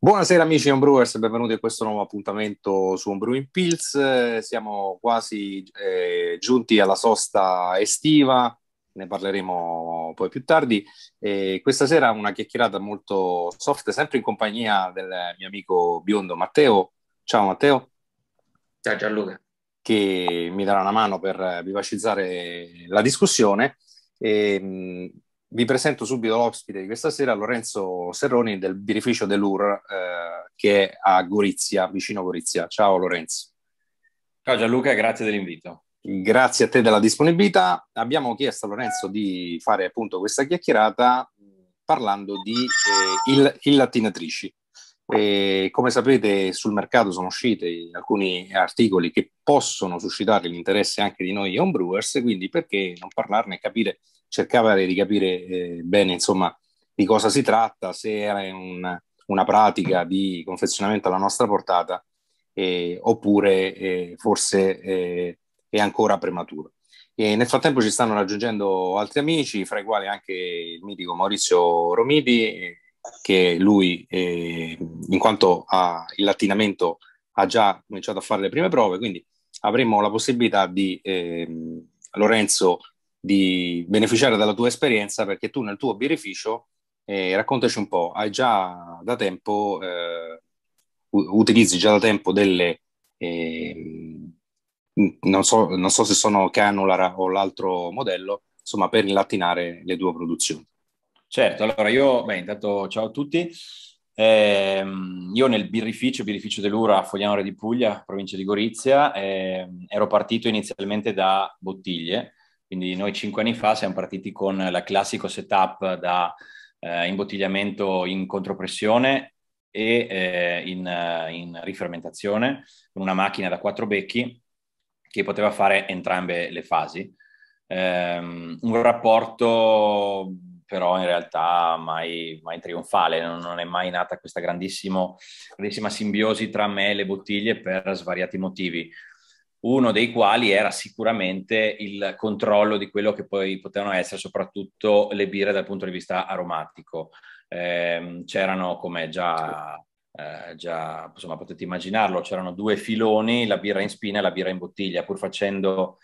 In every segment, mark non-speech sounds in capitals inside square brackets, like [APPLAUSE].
Buonasera amici Homebrewers e benvenuti a questo nuovo appuntamento su Homebrewing Pills. Siamo quasi eh, giunti alla sosta estiva, ne parleremo poi più tardi. E questa sera una chiacchierata molto soft, sempre in compagnia del mio amico biondo Matteo. Ciao Matteo. Ciao Gianluca. Che mi darà una mano per vivacizzare la discussione. E, ehm, vi presento subito l'ospite di questa sera, Lorenzo Serroni del birrificio dell'UR eh, che è a Gorizia, vicino a Gorizia. Ciao Lorenzo. Ciao Gianluca, grazie dell'invito. Grazie a te della disponibilità. Abbiamo chiesto a Lorenzo di fare appunto questa chiacchierata parlando di eh, il, illattinatrici. E come sapete sul mercato sono usciti alcuni articoli che possono suscitare l'interesse anche di noi homebrewers, quindi perché non parlarne e capire cercava di capire eh, bene insomma di cosa si tratta, se era un, una pratica di confezionamento alla nostra portata eh, oppure eh, forse eh, è ancora prematuro. E nel frattempo ci stanno raggiungendo altri amici, fra i quali anche il mitico Maurizio Romiti, che lui, eh, in quanto ha il lattinamento, ha già cominciato a fare le prime prove, quindi avremo la possibilità di ehm, Lorenzo di beneficiare dalla tua esperienza perché tu nel tuo birrificio, eh, raccontaci un po', hai già da tempo, eh, utilizzi già da tempo delle, eh, non, so, non so se sono canola o l'altro modello, insomma per lattinare le tue produzioni. Certo, allora io, beh intanto ciao a tutti. Eh, io nel birrificio, birrificio dell'Ura a Foglianore di Puglia, provincia di Gorizia, eh, ero partito inizialmente da bottiglie, quindi noi cinque anni fa siamo partiti con il classico setup da eh, imbottigliamento in contropressione e eh, in, eh, in, rifermentazione con una macchina da quattro becchi che poteva fare entrambe le fasi. Um, un rapporto però in realtà mai, mai trionfale, non, non, è mai nata questa grandissima simbiosi tra me e le bottiglie per svariati motivi uno dei quali era sicuramente il controllo di quello che poi potevano essere soprattutto le birre dal punto di vista aromatico. Eh, c'erano, come già, eh, già insomma, potete immaginarlo, c'erano due filoni, la birra in spina e la birra in bottiglia, pur facendo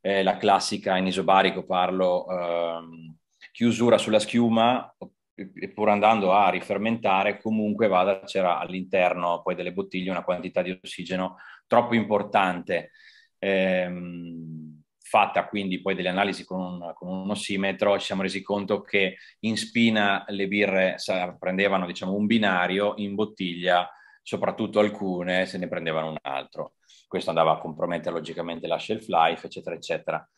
eh, la classica in isobarico, parlo ehm, chiusura sulla schiuma, e pur andando a rifermentare, comunque vada, c'era all'interno poi delle bottiglie una quantità di ossigeno troppo importante, ehm, fatta quindi poi delle analisi con, un, con un ossimetro, ci siamo resi conto che in spina le birre prendevano diciamo, un binario, in bottiglia soprattutto alcune se ne prendevano un altro. Questo andava a compromettere logicamente la shelf life, eccetera, eccetera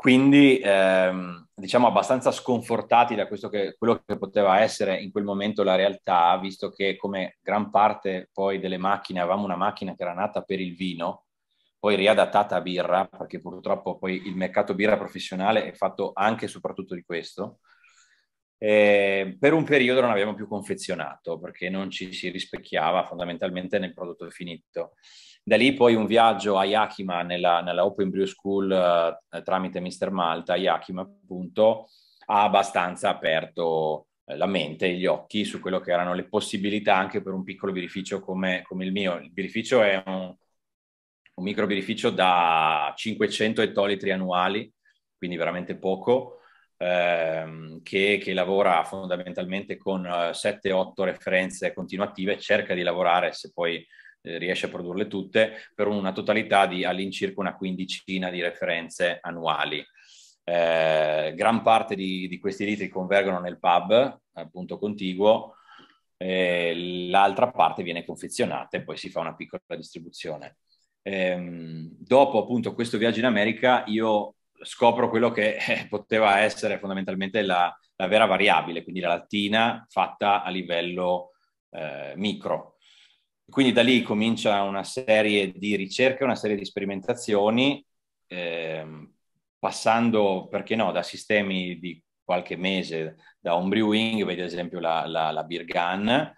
quindi ehm, diciamo abbastanza sconfortati da che, quello che poteva essere in quel momento la realtà, visto che come gran parte poi delle macchine avevamo una macchina che era nata per il vino, poi riadattata a birra, perché purtroppo poi il mercato birra professionale è fatto anche e soprattutto di questo. E ehm, per un periodo non abbiamo più confezionato perché non ci si rispecchiava fondamentalmente nel prodotto finito. Da lì poi un viaggio a Yakima nella, nella Open Brew School eh, tramite Mr. Malta, Yakima appunto, ha abbastanza aperto eh, la mente e gli occhi su quello che erano le possibilità anche per un piccolo birrificio come, come il mio. Il birrificio è un, un micro birrificio da 500 ettolitri annuali, quindi veramente poco, ehm, che, che, lavora fondamentalmente con 7-8 eh, referenze continuative, cerca di lavorare se poi eh, riesce a produrle tutte, per una totalità di all'incirca una quindicina di referenze annuali. Eh, gran parte di, di, questi litri convergono nel pub, appunto contiguo, e l'altra parte viene confezionata e poi si fa una piccola distribuzione. Ehm, dopo appunto questo viaggio in America io scopro quello che eh, [LAUGHS] poteva essere fondamentalmente la, la, vera variabile, quindi la lattina fatta a livello eh, micro. Quindi da lì comincia una serie di ricerche, una serie di sperimentazioni, ehm, passando, perché no, da sistemi di qualche mese, da home brewing, vedi ad esempio la, la, la Beer Gun,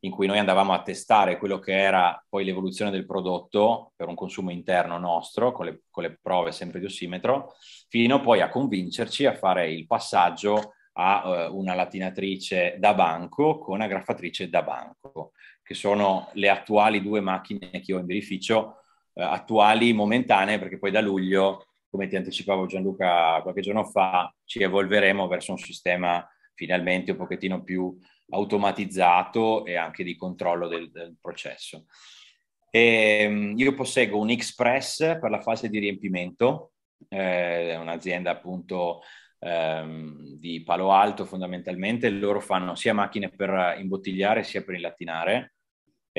in cui noi andavamo a testare quello che era poi l'evoluzione del prodotto per un consumo interno nostro, con le, con le prove sempre di ossimetro, fino poi a convincerci a fare il passaggio a eh, una latinatrice da banco con una graffatrice da banco che sono le attuali due macchine che ho in birrificio, eh, attuali, momentanee, perché poi da luglio, come ti anticipavo Gianluca qualche giorno fa, ci evolveremo verso un sistema finalmente un pochettino più automatizzato e anche di controllo del, del processo. E, ehm, io posseggo un Express per la fase di riempimento, eh, è un'azienda appunto ehm, di Palo Alto fondamentalmente, loro fanno sia macchine per imbottigliare sia per il illattinare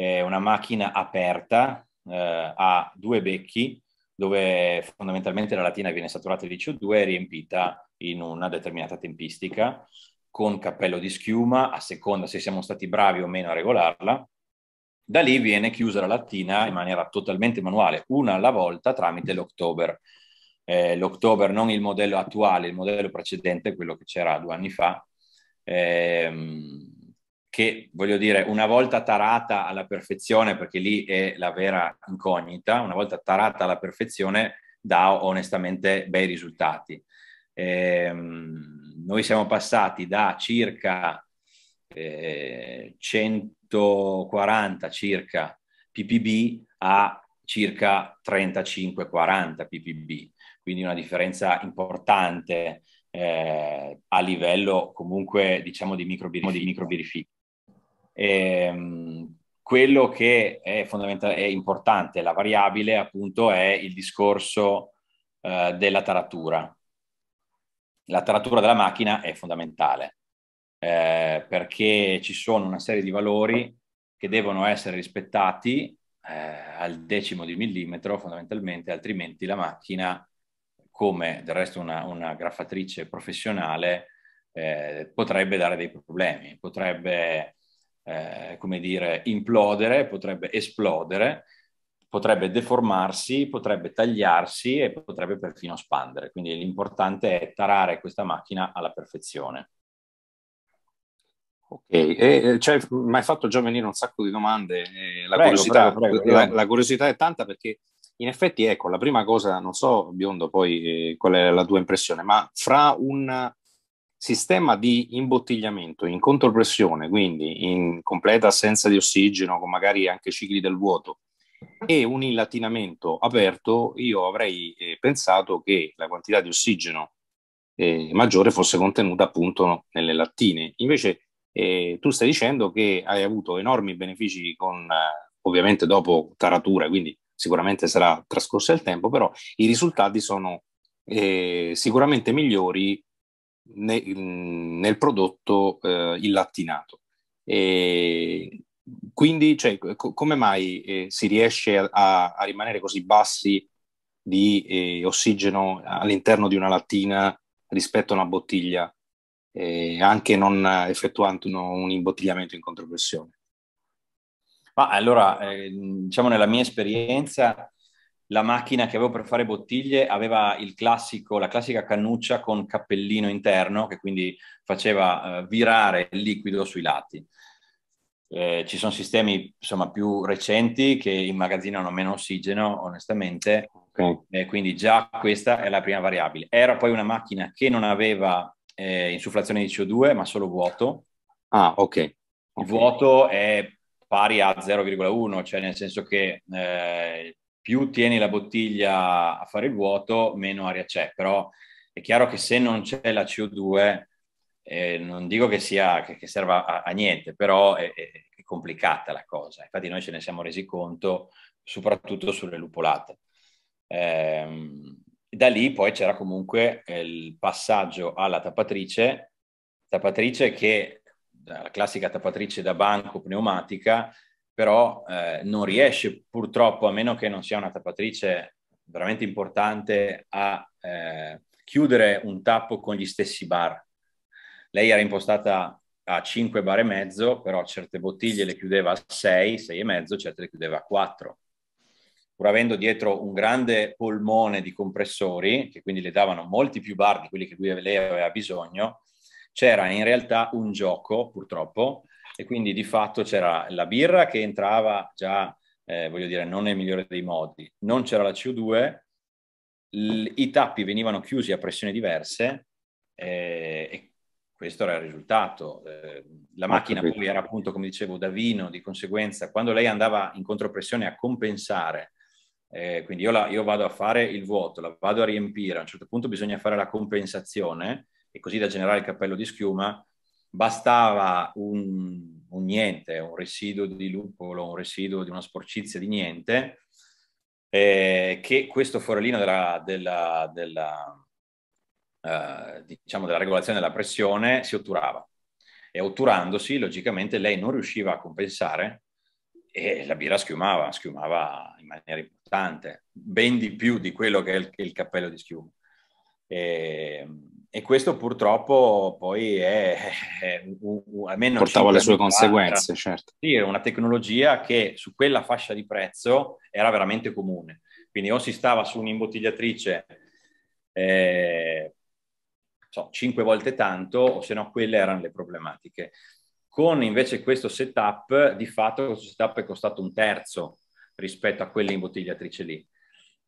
è una macchina aperta, eh, ha due becchi dove fondamentalmente la latina viene saturata di CO2 e riempita in una determinata tempistica con cappello di schiuma a seconda se siamo stati bravi o meno a regolarla. Da lì viene chiusa la lattina in maniera totalmente manuale, una alla volta tramite l'October. Eh, L'October non il modello attuale, il modello precedente, quello che c'era due anni fa, ehm, che voglio dire, una volta tarata alla perfezione, perché lì è la vera incognita, una volta tarata alla perfezione dà onestamente bei risultati. Ehm, noi siamo passati da circa eh, 140 circa ppb a circa 35-40 ppb, quindi una differenza importante eh, a livello comunque diciamo di microbirifica. Ehm, quello che è fondamentale, è importante, la variabile appunto è il discorso eh, della taratura. La taratura della macchina è fondamentale eh, perché ci sono una serie di valori che devono essere rispettati eh, al decimo di millimetro fondamentalmente, altrimenti la macchina, come del resto una, una graffatrice professionale, eh, potrebbe dare dei problemi, potrebbe eh, come dire, implodere, potrebbe esplodere, potrebbe deformarsi, potrebbe tagliarsi e potrebbe perfino spandere. Quindi l'importante è tarare questa macchina alla perfezione. Ok, e, cioè, mi hai fatto già venire un sacco di domande, eh, la, prego, curiosità, prego, prego, la, la curiosità è tanta perché in effetti, ecco, la prima cosa, non so, Biondo, poi eh, qual è la tua impressione, ma fra un sistema di imbottigliamento in contropressione, quindi in completa assenza di ossigeno, con magari anche cicli del vuoto, e un illatinamento aperto, io avrei eh, pensato che la quantità di ossigeno eh, maggiore fosse contenuta appunto nelle lattine. Invece eh, tu stai dicendo che hai avuto enormi benefici con, eh, ovviamente dopo taratura, quindi sicuramente sarà trascorso il tempo, però i risultati sono eh, sicuramente migliori ne, nel prodotto eh, il lattinato. E quindi cioè, co- come mai eh, si riesce a, a, rimanere così bassi di eh, ossigeno all'interno di una lattina rispetto a una bottiglia, anche non effettuando uno, un imbottigliamento in contropressione? Ma allora, eh, diciamo nella mia esperienza, la macchina che avevo per fare bottiglie aveva classico, la classica cannuccia con cappellino interno che quindi faceva eh, virare il liquido sui lati. Eh, ci sono sistemi insomma, più recenti che immagazzinano meno ossigeno, onestamente, okay. eh, quindi già questa è la prima variabile. Era poi una macchina che non aveva eh, insufflazione di CO2, ma solo vuoto. Ah, ok. okay. Il vuoto è pari a 0,1, cioè nel senso che eh, più tieni la bottiglia a fare il vuoto, meno aria c'è, però è chiaro che se non c'è la CO2, eh, non dico che, sia, che, che serva a, a, niente, però è, è, è, complicata la cosa. Infatti noi ce ne siamo resi conto soprattutto sulle lupolate. Eh, da lì poi c'era comunque eh, il passaggio alla tappatrice, tappatrice che la classica tappatrice da banco pneumatica però eh, non riesce purtroppo, a meno che non sia una tappatrice veramente importante, a eh, chiudere un tappo con gli stessi bar. Lei era impostata a 5 bar e mezzo, però certe bottiglie le chiudeva a 6, 6 e mezzo, certe le chiudeva a 4. Pur avendo dietro un grande polmone di compressori, che quindi le davano molti più bar di quelli che lui, lei aveva bisogno, c'era in realtà un gioco, purtroppo, e quindi di fatto c'era la birra che entrava già, eh, voglio dire, non nel migliore dei modi, non c'era la CO2, l- i tappi venivano chiusi a pressioni diverse eh, e questo era il risultato. Eh, la macchina poi era appunto, come dicevo, da vino, di conseguenza quando lei andava in contropressione a compensare eh, quindi io, la, io, vado a fare il vuoto, la vado a riempire, a un certo punto bisogna fare la compensazione e così da generare il cappello di schiuma bastava un, un niente, un residuo di lupolo, un residuo di una sporcizia di niente, eh, che questo forellino della, della, della, eh, diciamo della, regolazione della pressione si otturava. E otturandosi, logicamente, lei non riusciva a compensare e la birra schiumava, schiumava in maniera importante, ben di più di quello che è il, il cappello di schiuma. E, ehm, e questo purtroppo poi è, [LAUGHS] è almeno portava le sue conseguenze, era, certo. Sì, era una tecnologia che su quella fascia di prezzo era veramente comune. Quindi o si stava su un'imbottigliatrice eh, so, 5 volte tanto, o se no quelle erano le problematiche. Con invece questo setup, di fatto questo setup è costato un terzo rispetto a quell'imbottigliatrice lì.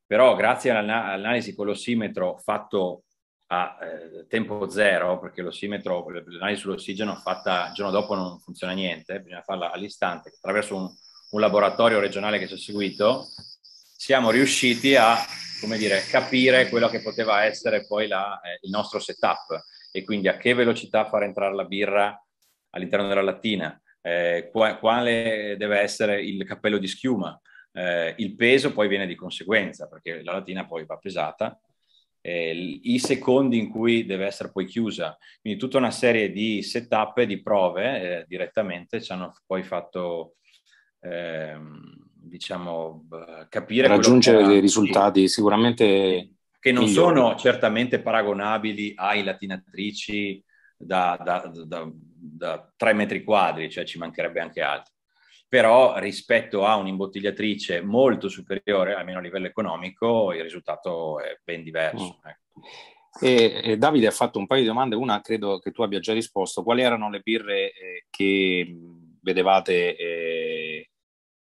Però grazie all'analisi con l'ossimetro fatto a eh, tempo zero, perché l'osimetro, l'analisi sull'ossigeno fatta il giorno dopo non funziona niente, bisogna farla all'istante, attraverso un, un laboratorio regionale che ci ha seguito, siamo riusciti a come dire, capire quello che poteva essere poi la, eh, il nostro setup e quindi a che velocità far entrare la birra all'interno della lattina, eh, quale deve essere il cappello di schiuma, eh, il peso poi viene di conseguenza perché la lattina poi va pesata eh, i secondi in cui deve essere poi chiusa. Quindi tutta una serie di setup e di prove eh, direttamente ci hanno poi fatto eh, diciamo capire raggiungere dei risultati sicuramente che non migliori. sono certamente paragonabili ai latinatrici da, da, da, da, tre metri quadri, cioè ci mancherebbe anche altro però rispetto a un'imbottigliatrice molto superiore, almeno a livello economico, il risultato è ben diverso. Mm. Ecco. E, e Davide ha fatto un paio di domande, una credo che tu abbia già risposto. Quali erano le birre eh, che vedevate eh,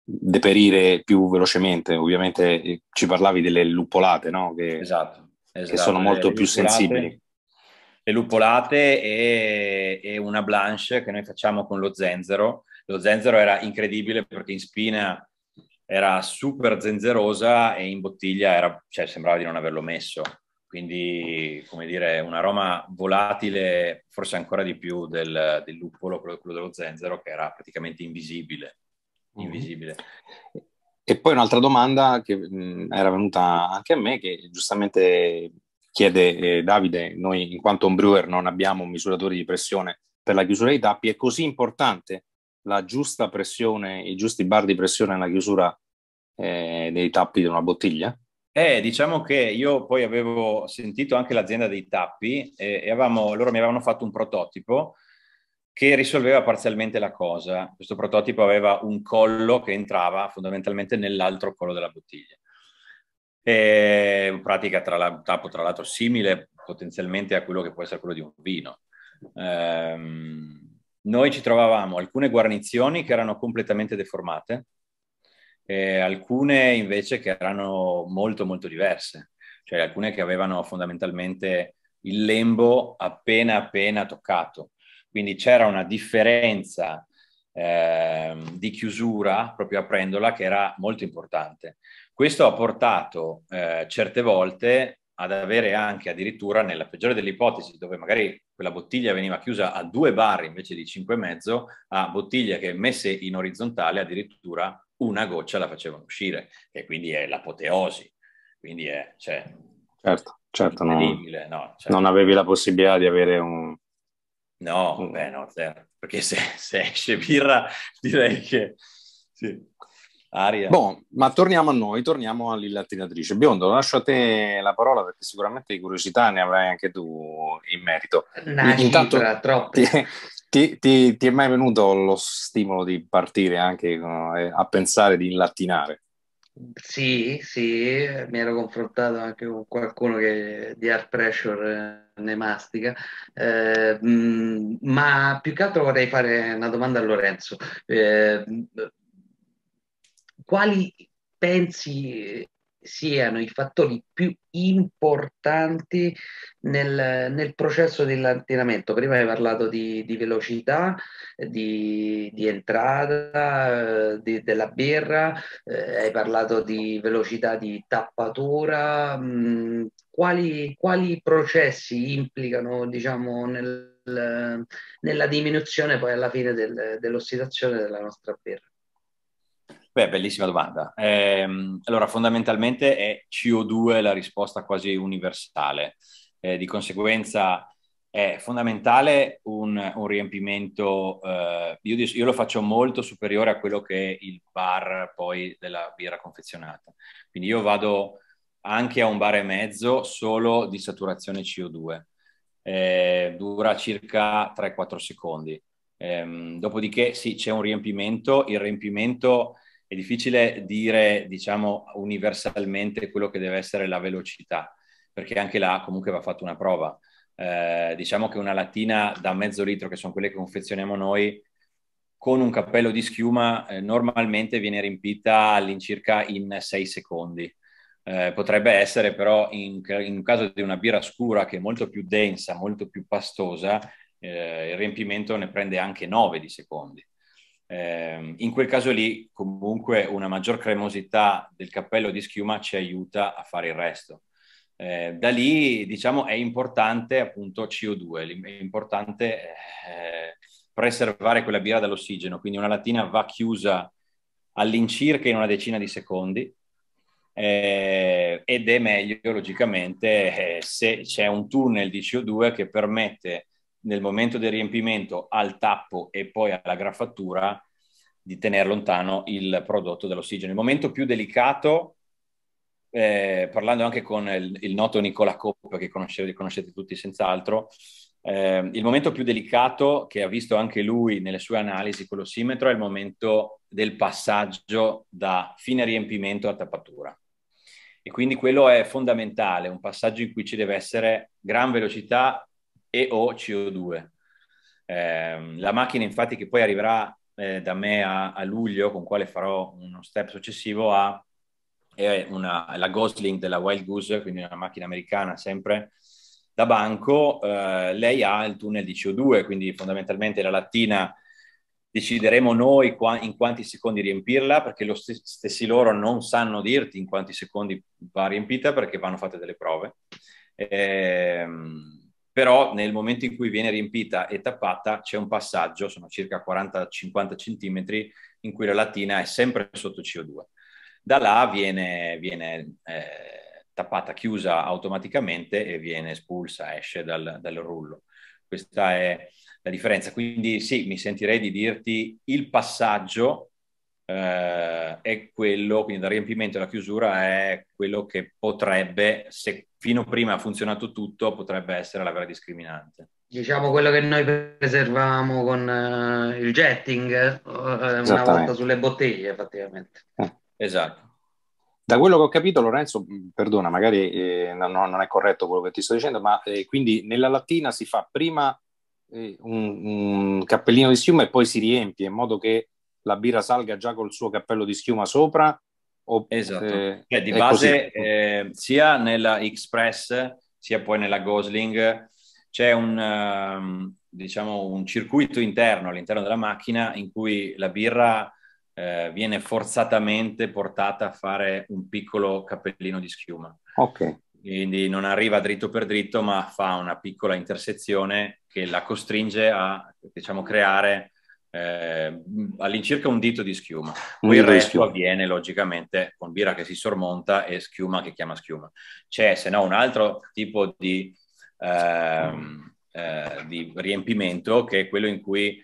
deperire più velocemente? Ovviamente eh, ci parlavi delle luppolate, no? Che, esatto, esatto. che sono molto le più luppolate, sensibili. Le luppolate e, e, una blanche che noi facciamo con lo zenzero, lo zenzero era incredibile perché in spina era super zenzerosa e in bottiglia era, cioè, sembrava di non averlo messo. Quindi, come dire, un aroma volatile, forse ancora di più del, del luppolo, quello, quello, dello zenzero, che era praticamente invisibile. Mm-hmm. invisibile. Mm-hmm. E poi un'altra domanda che mh, mm, era venuta anche a me, che giustamente chiede eh, Davide, noi in quanto un brewer non abbiamo un misuratore di pressione per la chiusura dei tappi, è così importante la giusta pressione, i giusti bar di pressione alla chiusura eh, dei tappi di una bottiglia? Eh, diciamo che io poi avevo sentito anche l'azienda dei tappi eh, e avevamo, loro mi avevano fatto un prototipo che risolveva parzialmente la cosa. Questo prototipo aveva un collo che entrava fondamentalmente nell'altro collo della bottiglia. È in pratica tra la, tappo tra l'altro simile potenzialmente a quello che può essere quello di un vino. Ehm, noi ci trovavamo alcune guarnizioni che erano completamente deformate e alcune invece che erano molto molto diverse, cioè alcune che avevano fondamentalmente il lembo appena appena toccato. Quindi c'era una differenza eh, di chiusura proprio aprendola che era molto importante. Questo ha portato eh, certe volte ad avere anche addirittura nella peggiore delle ipotesi dove magari quella bottiglia veniva chiusa a due bar invece di cinque e mezzo, a bottiglie che messe in orizzontale addirittura una goccia la facevano uscire, e quindi è l'apoteosi. Quindi è, cioè, certo, certo, non, no, certo. non avevi la possibilità di avere un... No, un... beh, no, Perché se, se esce birra direi che... Sì. Aria. Bon, ma torniamo a noi, torniamo all'illattinatrice. Biondo, lascio a te la parola perché sicuramente di curiosità ne avrai anche tu in merito. Una Intanto, ti, ti, ti, ti, è mai venuto lo stimolo di partire anche eh, a pensare di illattinare? Sì, sì, mi ero confrontato anche con qualcuno che di hard pressure eh, ne mastica, eh, mm, ma più che altro vorrei fare una domanda a Lorenzo. Eh, quali pensi siano i fattori più importanti nel, nel processo dell'allenamento? Prima hai parlato di, di velocità, di, di entrata, eh, di, della birra, eh, hai parlato di velocità di tappatura. Mm, quali, quali, processi implicano diciamo, nel, nella diminuzione poi alla fine del, dell'ossidazione della nostra birra? Beh, bellissima domanda. Eh, allora, fondamentalmente è CO2 la risposta quasi universale. Eh, di conseguenza è fondamentale un, un riempimento, eh, io, io, lo faccio molto superiore a quello che è il bar poi della birra confezionata. Quindi io vado anche a un bar e mezzo solo di saturazione CO2. Eh, dura circa 3-4 secondi. Eh, dopodiché sì, c'è un riempimento, il riempimento è difficile dire, diciamo, universalmente quello che deve essere la velocità, perché anche là comunque va fatta una prova. Eh, diciamo che una lattina da mezzo litro, che sono quelle che confezioniamo noi, con un cappello di schiuma eh, normalmente viene riempita all'incirca in 6 secondi. Eh, potrebbe essere però in, in, caso di una birra scura che è molto più densa, molto più pastosa, eh, il riempimento ne prende anche 9 di secondi. Eh, in quel caso lì comunque una maggior cremosità del cappello di schiuma ci aiuta a fare il resto. Eh, da lì diciamo è importante appunto CO2, è importante eh, preservare quella birra dall'ossigeno, quindi una lattina va chiusa all'incirca in una decina di secondi eh, ed è meglio logicamente eh, se c'è un tunnel di CO2 che permette nel momento del riempimento al tappo e poi alla graffatura di tenere lontano il prodotto dell'ossigeno. Il momento più delicato, eh, parlando anche con il, il, noto Nicola Coppa, che conoscete, conoscete tutti senz'altro, eh, il momento più delicato che ha visto anche lui nelle sue analisi con l'ossimetro è il momento del passaggio da fine riempimento a tappatura. E quindi quello è fondamentale, un passaggio in cui ci deve essere gran velocità e o CO2. Eh, la macchina infatti che poi arriverà eh, da me a, a, luglio, con quale farò uno step successivo, ha, è una, la Gosling della Wild Goose, quindi una macchina americana sempre da banco, eh, lei ha il tunnel di CO2, quindi fondamentalmente la lattina decideremo noi qua, in quanti secondi riempirla, perché lo st- stessi loro non sanno dirti in quanti secondi va riempita perché vanno fatte delle prove. Ehm, però nel momento in cui viene riempita e tappata c'è un passaggio, sono circa 40-50 centimetri, in cui la lattina è sempre sotto CO2. Da là viene, viene eh, tappata, chiusa automaticamente e viene espulsa, esce dal, dal rullo. Questa è la differenza. Quindi sì, mi sentirei di dirti il passaggio eh, è quello, quindi dal riempimento alla chiusura è quello che potrebbe, se fino prima ha funzionato tutto, potrebbe essere la vera discriminante. Diciamo quello che noi preservavamo con uh, il jetting uh, una volta sulle bottiglie, effettivamente. Eh. Esatto. Da quello che ho capito, Lorenzo, perdona, magari eh, no, non è corretto quello che ti sto dicendo, ma eh, quindi nella lattina si fa prima eh, un, un, cappellino di schiuma e poi si riempie in modo che la birra salga già col suo cappello di schiuma sopra o esatto. Se... Cioè, di base, eh, sia nella Express sia poi nella Gosling c'è un, um, diciamo, un circuito interno all'interno della macchina in cui la birra eh, viene forzatamente portata a fare un piccolo cappellino di schiuma. Ok. Quindi non arriva dritto per dritto, ma fa una piccola intersezione che la costringe a diciamo, creare eh, all'incirca un dito di schiuma. Poi il resto schiuma. avviene logicamente con birra che si sormonta e schiuma che chiama schiuma. C'è se no un altro tipo di, eh, eh, di riempimento che è quello in cui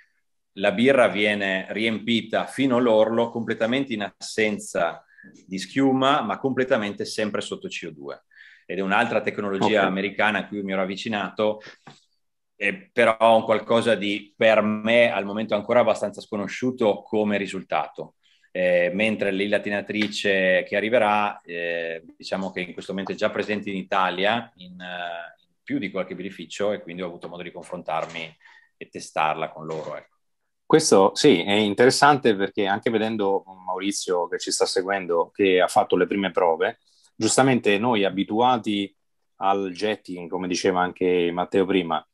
la birra viene riempita fino all'orlo completamente in assenza di schiuma, ma completamente sempre sotto CO2. Ed è un'altra tecnologia okay. americana a cui mi ero avvicinato, eh, però un qualcosa di per me al momento ancora abbastanza sconosciuto come risultato. Eh, mentre l'illatinatrice che arriverà, eh, diciamo che in questo momento è già presente in Italia in, uh, eh, in più di qualche birrificio e quindi ho avuto modo di confrontarmi e testarla con loro. Ecco. Questo sì, è interessante perché anche vedendo Maurizio che ci sta seguendo, che ha fatto le prime prove, giustamente noi abituati al jetting, come diceva anche Matteo prima,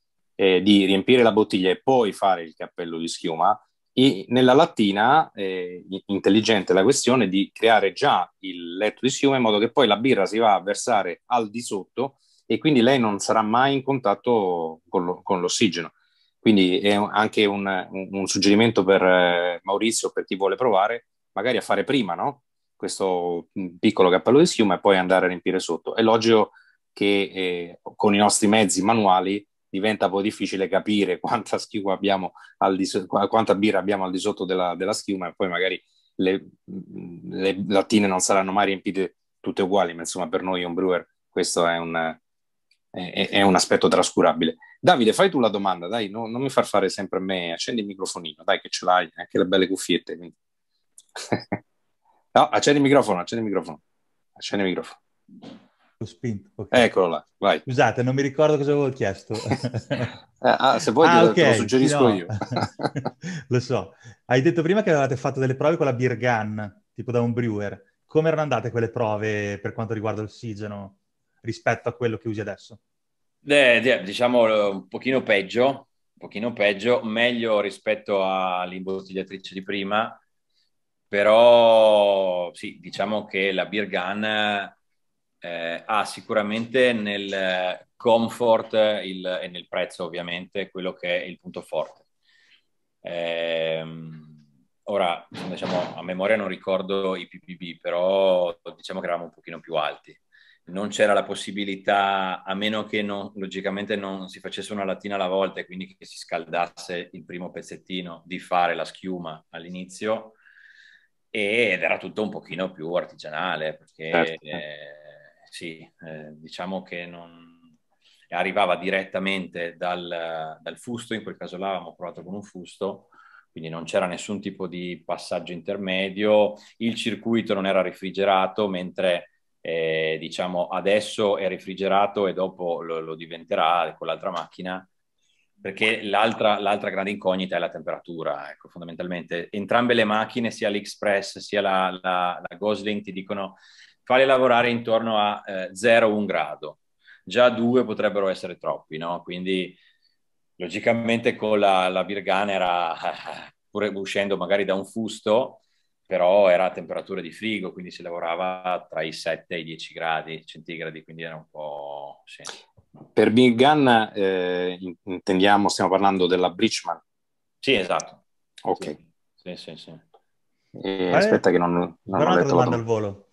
eh, di riempire la bottiglia e poi fare il cappello di schiuma, e nella lattina eh, intelligente la questione di creare già il letto di schiuma in modo che poi la birra si va a versare al di sotto e quindi lei non sarà mai in contatto con, lo, con l'ossigeno. Quindi è anche un, un, suggerimento per eh, Maurizio, per chi vuole provare, magari a fare prima no? questo mm, piccolo cappello di schiuma e poi andare a riempire sotto. È logico che eh, con i nostri mezzi manuali diventa poi difficile capire [LAUGHS] quanta, schiuma abbiamo al di so- quanta birra abbiamo al di sotto della, della schiuma e poi magari le, le, lattine non saranno mai riempite tutte uguali, ma insomma per noi un brewer questo è un, è, è un aspetto trascurabile. Davide, fai tu la domanda, dai, no, non mi far fare sempre a me, accendi il microfonino, dai che ce l'hai, anche le belle cuffiette. [LAUGHS] no, accendi il microfono, accendi il microfono, accendi il microfono spinto. Okay. Eccolo là, vai. Scusate, non mi ricordo cosa avevo chiesto. [LAUGHS] Eh, ah, se vuoi ah, okay, lo suggerisco no. io. [LAUGHS] lo so. Hai detto prima che avevate fatto delle prove con la beer gun, tipo da un brewer. Come erano andate quelle prove per quanto riguarda l'ossigeno rispetto a quello che usi adesso? Diciamo, eh, diciamo un pochino peggio, un pochino peggio, meglio rispetto all'imbottigliatrice di prima, però sì, diciamo che la beer gun eh, ha sicuramente nel eh, comfort eh, il, e nel prezzo ovviamente quello che è il punto forte. Eh, ora, diciamo, a memoria non ricordo i PPB, però diciamo che eravamo un pochino più alti. Non c'era la possibilità, a meno che non, logicamente non si facesse una lattina alla volta e quindi che si scaldasse il primo pezzettino, di fare la schiuma all'inizio, ed era tutto un pochino più artigianale, perché... Certo. Eh, sì, eh, diciamo che non... arrivava direttamente dal, dal, fusto, in quel caso là avevamo provato con un fusto, quindi non c'era nessun tipo di passaggio intermedio, il circuito non era refrigerato, mentre eh, diciamo adesso è refrigerato e dopo lo, lo diventerà con l'altra macchina perché l'altra, l'altra, grande incognita è la temperatura, ecco, fondamentalmente. Entrambe le macchine, sia l'Express sia la, la, la Gosling, ti dicono farli lavorare intorno a eh, 0-1 grado. Già due potrebbero essere troppi, no? Quindi logicamente con la, la Birgan era, [LAUGHS] pur uscendo magari da un fusto, però era a temperatura di frigo, quindi si lavorava tra i 7 e i 10 gradi centigradi, quindi era un po'... Sì. Per Big eh, intendiamo, stiamo parlando della Bridgman? Sì, esatto. Ok. Sì, sì, sì. sì. E, eh, aspetta che non... non ho detto domanda al volo.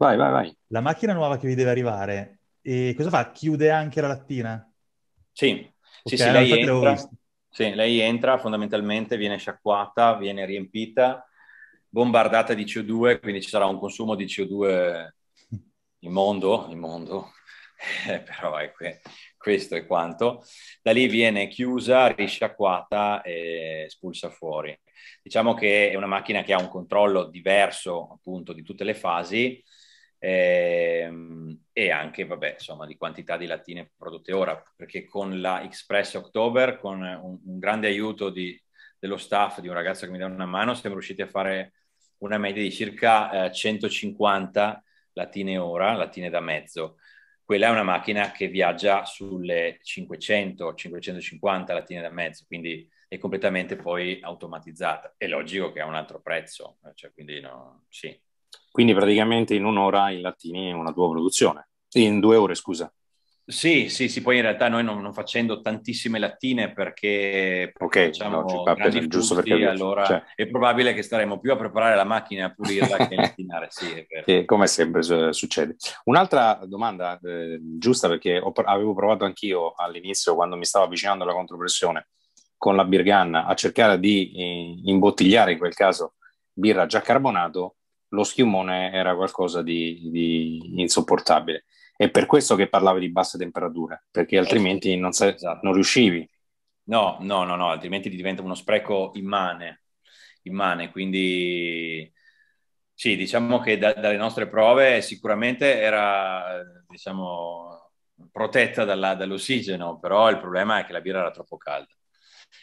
Vai, vai, vai. La macchina nuova che vi deve arrivare, e cosa fa? Chiude anche la lattina? Sì, okay, sì, sì, lei entra, sì, lei entra, fondamentalmente viene sciacquata, viene riempita, bombardata di CO2, quindi ci sarà un consumo di CO2 [LAUGHS] immondo, immondo, eh, però è que- questo è quanto. Da lì viene chiusa, risciacquata e espulsa fuori. Diciamo che è una macchina che ha un controllo diverso appunto di tutte le fasi, Ehm, e, anche, vabbè, insomma, di quantità di lattine prodotte ora, perché con la Express October, con un, un grande aiuto di, dello staff, di un ragazzo che mi dà una mano, siamo riusciti a fare una media di circa eh, 150 lattine ora, lattine da mezzo. Quella è una macchina che viaggia sulle 500-550 lattine da mezzo, quindi è completamente poi automatizzata. È logico che ha un altro prezzo, eh, cioè quindi no, sì, quindi praticamente in un'ora in Lattini una tua produzione, in due ore scusa. Sì, sì, sì, poi in realtà noi non, non facendo tantissime lattine perché okay, facciamo no, grandi giusto perché allora cioè. è probabile che staremo più a preparare la macchina e a pulirla che a lattinare, sì, e, come sempre succede. Un'altra domanda eh, giusta perché ho, avevo provato anch'io all'inizio quando mi stavo avvicinando alla contropressione con la Birganna a cercare di eh, imbottigliare in quel caso birra già carbonato lo schiumone era qualcosa di, di, insopportabile. È per questo che parlavi di basse temperature, perché eh altrimenti non, sei, esatto. non riuscivi. No, no, no, no, altrimenti diventa uno spreco immane. immane. Quindi sì, diciamo che da, dalle nostre prove sicuramente era, diciamo, protetta dalla, dall'ossigeno, però il problema è che la birra era troppo calda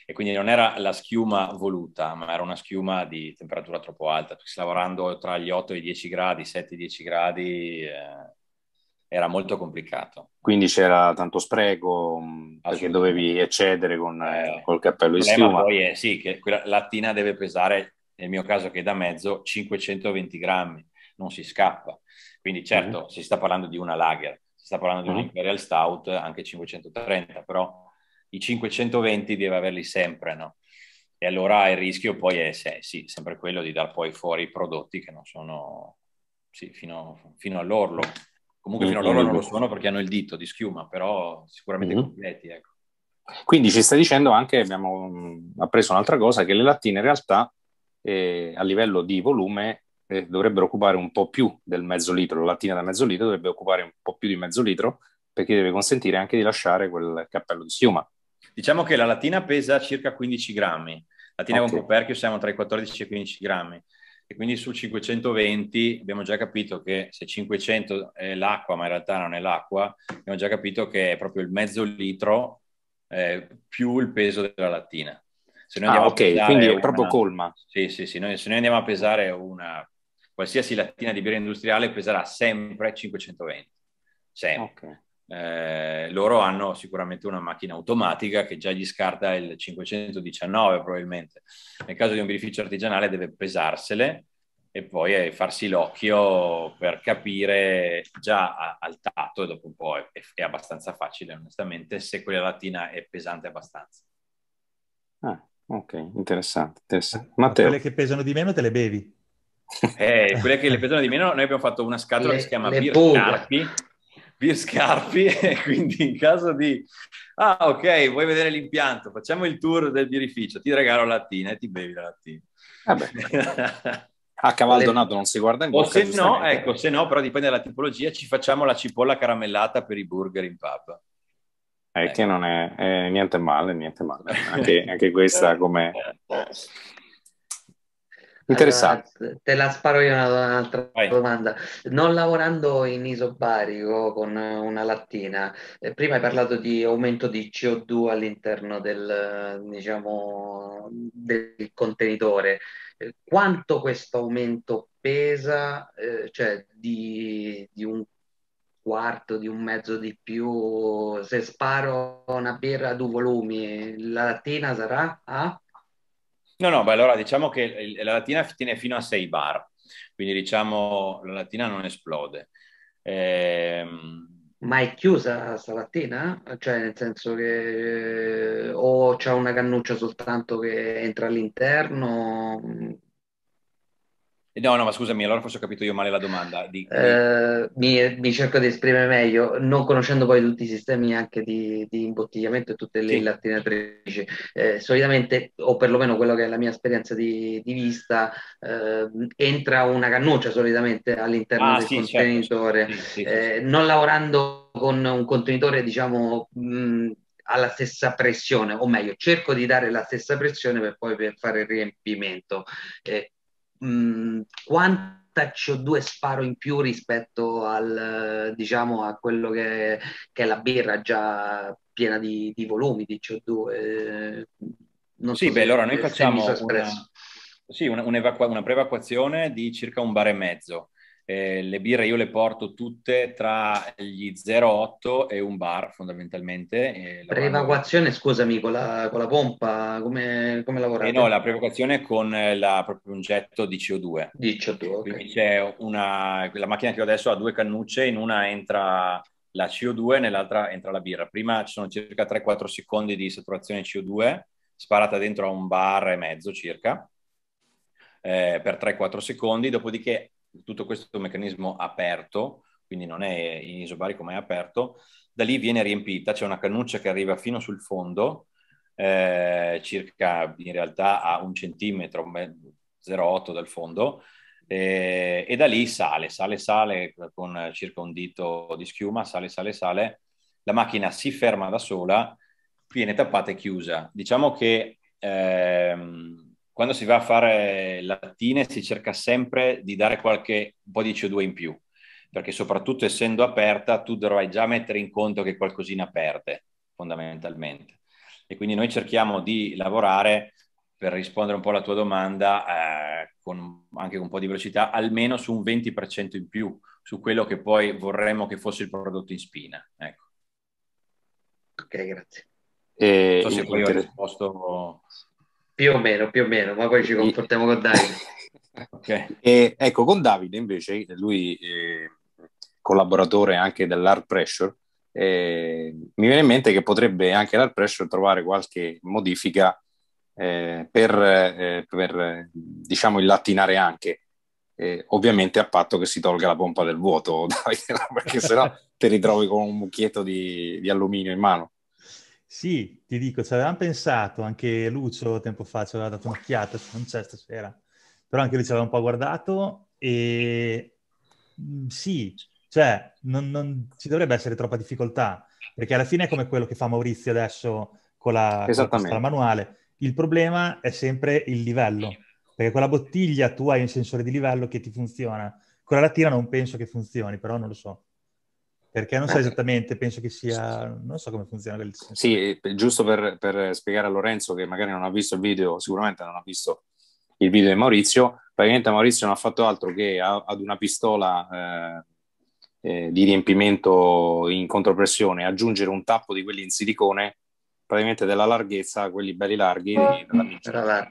e quindi non era la schiuma voluta, ma era una schiuma di temperatura troppo alta. Perché lavorando tra gli 8 e i 10 gradi, 7-10 gradi, eh, era molto complicato. Quindi c'era tanto spreco mm, perché dovevi eccedere con eh, eh col cappello di schiuma. Poi è, sì, che quella tina deve pesare, nel mio caso che è da mezzo, 520 grammi, non si scappa. Quindi certo, mm-hmm. si sta parlando di una lager, si sta parlando di mm-hmm. un mhm. Imperial Stout, anche 530, però i 520 deve averli sempre, no? E allora il rischio poi è se, sì, sempre quello di dar poi fuori prodotti che non sono, sì, fino, fino all'orlo. Comunque fino all'orlo non lo sono perché hanno il dito di schiuma, però sicuramente mm-hmm. completi, ecco. Quindi ci sta dicendo anche, abbiamo mm, appreso un'altra cosa, che le lattine in realtà eh, a livello di volume eh, dovrebbero occupare un po' più del mezzo litro, la lattina da mezzo litro dovrebbe occupare un po' più di mezzo litro perché deve consentire anche di lasciare quel cappello di schiuma. Diciamo che la latina pesa circa 15 grammi, la latina okay. con coperchio siamo tra i 14 e i 15 grammi e quindi su 520 abbiamo già capito che se 500 è l'acqua ma in realtà non è l'acqua, abbiamo già capito che è proprio il mezzo litro eh, più il peso della lattina. Se noi ah, ok, quindi è una, proprio colma. Sì, sì, sì, noi, se noi andiamo a pesare una qualsiasi lattina di birra industriale peserà sempre 520. Sempre. Okay eh, loro hanno sicuramente una macchina automatica che già gli scarta il 519 probabilmente. Nel caso di un birrificio artigianale deve pesarsele e poi eh, farsi l'occhio per capire già al tatto e dopo un po' è, è, abbastanza facile onestamente se quella lattina è pesante abbastanza. Ah, ok, interessante. interessante. Matteo. quelle che pesano di meno te le bevi? Eh, quelle che le pesano di meno, noi abbiamo fatto una scatola le, che si chiama Beer Carpi via Scarpi [LAUGHS] e quindi in caso di ah ok vuoi vedere l'impianto facciamo il tour del birrificio ti regalo la lattina e ti bevi la lattina eh [LAUGHS] a cavallo donato non si guarda in bocca o se no ecco se no però dipende dalla tipologia ci facciamo la cipolla caramellata per i burger in pub è eh, che ecco. non è, è, niente male, niente male. Anche, [LAUGHS] anche questa come eh. Interessante. Allora, te la sparo io un'altra Vai. domanda. Non lavorando in isobarico con una lattina, eh, prima hai parlato di aumento di CO2 all'interno del, diciamo, del contenitore. Eh, quanto questo aumento pesa, eh, cioè di, di un quarto, di un mezzo di più, se sparo una birra a due volumi, la lattina sarà a? No, no, beh, allora diciamo che la latina tiene fino a 6 bar, quindi diciamo la latina non esplode. Ehm... Ma è chiusa sta latina? Cioè nel senso che eh, o c'è una cannuccia soltanto che entra all'interno? No, no, ma scusami, allora forse ho capito io male la domanda. Di... Eh, mi, mi, cerco di esprimere meglio, non conoscendo poi tutti i sistemi anche di, di imbottigliamento e tutte le lattinatrici. Eh, solitamente, o perlomeno quello che è la mia esperienza di, di vista, eh, entra una cannuccia solitamente all'interno ah, del sì, certo, contenitore. Certo. Sì, non lavorando con un contenitore, diciamo... Mh, mm, alla stessa pressione, o meglio, cerco di dare la stessa pressione per poi per fare il riempimento. Eh, Mm, quanta CO2 sparo in più rispetto al, diciamo, a quello che, che è la birra già piena di, di volumi di CO2. Eh, non sì, so beh, allora noi facciamo una, sì, una, una, una, preevacuazione di circa un bar e mezzo. Eh, le birre io le porto tutte tra gli 0,8 e un bar fondamentalmente. Eh, prevacuazione, vanno... scusami, con la, con la, pompa, come, come lavorate? Eh no, la prevacuazione è con eh, la, proprio un getto di CO2. Di CO2, okay. Quindi c'è una, la macchina che ho adesso ha due cannucce, in una entra la CO2, nell'altra entra la birra. Prima ci sono circa 3-4 secondi di saturazione CO2, sparata dentro a un bar e mezzo circa. Eh, per 3-4 secondi, dopodiché tutto questo meccanismo aperto, quindi non è in isobarico ma è aperto, da lì viene riempita, c'è una cannuccia che arriva fino sul fondo, eh, circa in realtà a un centimetro, 0,8 dal fondo, eh, e da lì sale, sale, sale con circa un dito di schiuma, sale, sale, sale, la macchina si ferma da sola, viene tappata e chiusa. Diciamo che... Ehm, quando si va a fare lattine si cerca sempre di dare qualche un po' di CO2 in più, perché soprattutto essendo aperta tu dovrai già mettere in conto che qualcosina perde fondamentalmente. E quindi noi cerchiamo di lavorare per rispondere un po' alla tua domanda, eh, con, anche con un po' di velocità, almeno su un 20% in più su quello che poi vorremmo che fosse il prodotto in spina. Ecco. Ok, grazie. Eh, non so se poi ho risposto. Più o meno, più o meno, ma poi ci comportiamo con Davide. [LAUGHS] okay. e, ecco, con Davide invece, lui eh, collaboratore anche dell'Hard Pressure, eh, mi viene in mente che potrebbe anche l'Hard Pressure trovare qualche modifica eh, per, eh, per, diciamo, illattinare anche. Eh, ovviamente a patto che si tolga la pompa del vuoto, [LAUGHS] Davide, perché sennò [LAUGHS] ti ritrovi con un mucchietto di, di alluminio in mano. Sì, ti dico, ci avevamo pensato, anche Lucio tempo fa ci aveva dato un'occhiata, non c'è cioè, stasera, però anche lui ci aveva un po' guardato e mm, sì, cioè non, non, ci dovrebbe essere troppa difficoltà, perché alla fine è come quello che fa Maurizio adesso con la, con la manuale. Il problema è sempre il livello, perché con la bottiglia tu hai un sensore di livello che ti funziona, con la lattina non penso che funzioni, però non lo so. Perché non so eh. esattamente, penso che sia, non so come funziona. Quel... Sì, eh, giusto per, per, eh, spiegare a Lorenzo che magari non ha visto il video, sicuramente non ha visto il video di Maurizio, praticamente Maurizio non ha fatto altro che ad una pistola eh, eh, di riempimento in contropressione aggiungere un tappo di quelli in silicone probabilmente della larghezza, quelli belli larghi, ah.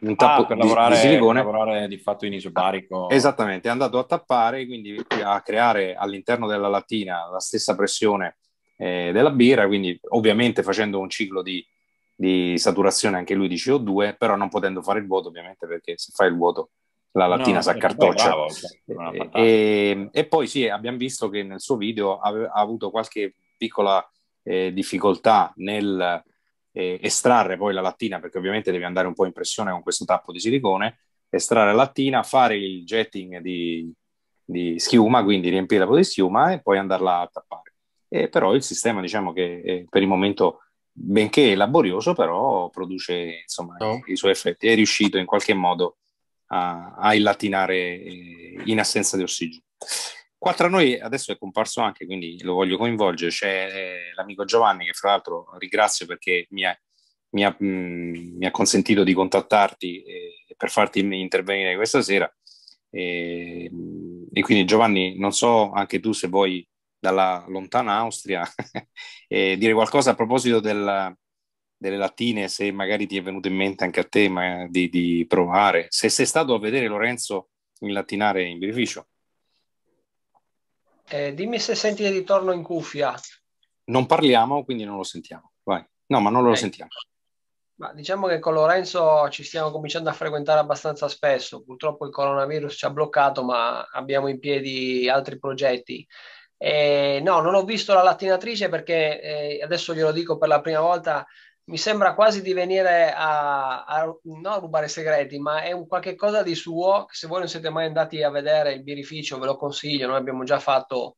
un tappo ah, per lavorare, di, Per lavorare di fatto in isobarico. Ah, esattamente, è andato a tappare, quindi a creare all'interno della latina la stessa pressione eh, della birra, quindi ovviamente facendo un ciclo di, di, saturazione anche lui di CO2, però non potendo fare il vuoto ovviamente perché se fai il vuoto la latina no, si accartoccia. Cioè, eh, e, e, poi sì, abbiamo visto che nel suo video ave, ha avuto qualche piccola eh, difficoltà nel eh, estrarre poi la lattina, perché ovviamente devi andare un po' in pressione con questo tappo di silicone, estrarre la lattina, fare il jetting di, di schiuma, quindi riempire po' di schiuma e poi andarla a tappare. E però il sistema, diciamo che eh, per il momento, benché laborioso, però produce insomma, no. i, i, suoi effetti. È riuscito in qualche modo a, a illattinare eh, in assenza di ossigeno. Qua tra noi adesso è comparso anche, quindi lo voglio coinvolgere, c'è eh, l'amico Giovanni che fra l'altro ringrazio perché mi ha, mi ha, mh, mm, mi ha consentito di contattarti eh, per farti intervenire questa sera. E, ehm, e, quindi Giovanni, non so anche tu se vuoi dalla lontana Austria [LAUGHS] eh, dire qualcosa a proposito della, delle lattine, se magari ti è venuto in mente anche a te ma, di, di provare, se sei stato a vedere Lorenzo in lattinare in birrificio. Eh, dimmi se senti il ritorno in cuffia. Non parliamo, quindi non lo sentiamo. Vai. No, ma non lo, eh. lo sentiamo. Ma diciamo che con Lorenzo ci stiamo cominciando a frequentare abbastanza spesso. Purtroppo il coronavirus ci ha bloccato, ma abbiamo in piedi altri progetti. Eh, no, non ho visto la lattinatrice perché eh, adesso glielo dico per la prima volta mi sembra quasi di venire a, a non rubare segreti, ma è un qualche cosa di suo. Se voi non siete mai andati a vedere il birrificio, ve lo consiglio. Noi abbiamo già fatto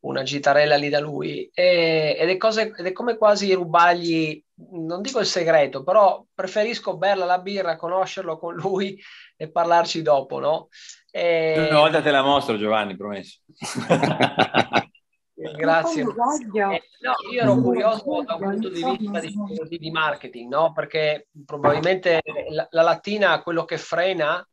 una gitarella lì da lui e, ed, è cose, ed, è come quasi rubargli, non dico il segreto, però preferisco berla la birra, conoscerlo con lui e parlarci dopo, no? E... Una volta te la mostro Giovanni, promesso. [LAUGHS] Grazie. Eh, no, io ero curioso da un punto di vista di, di marketing, no? perché probabilmente la, la latina quello che frena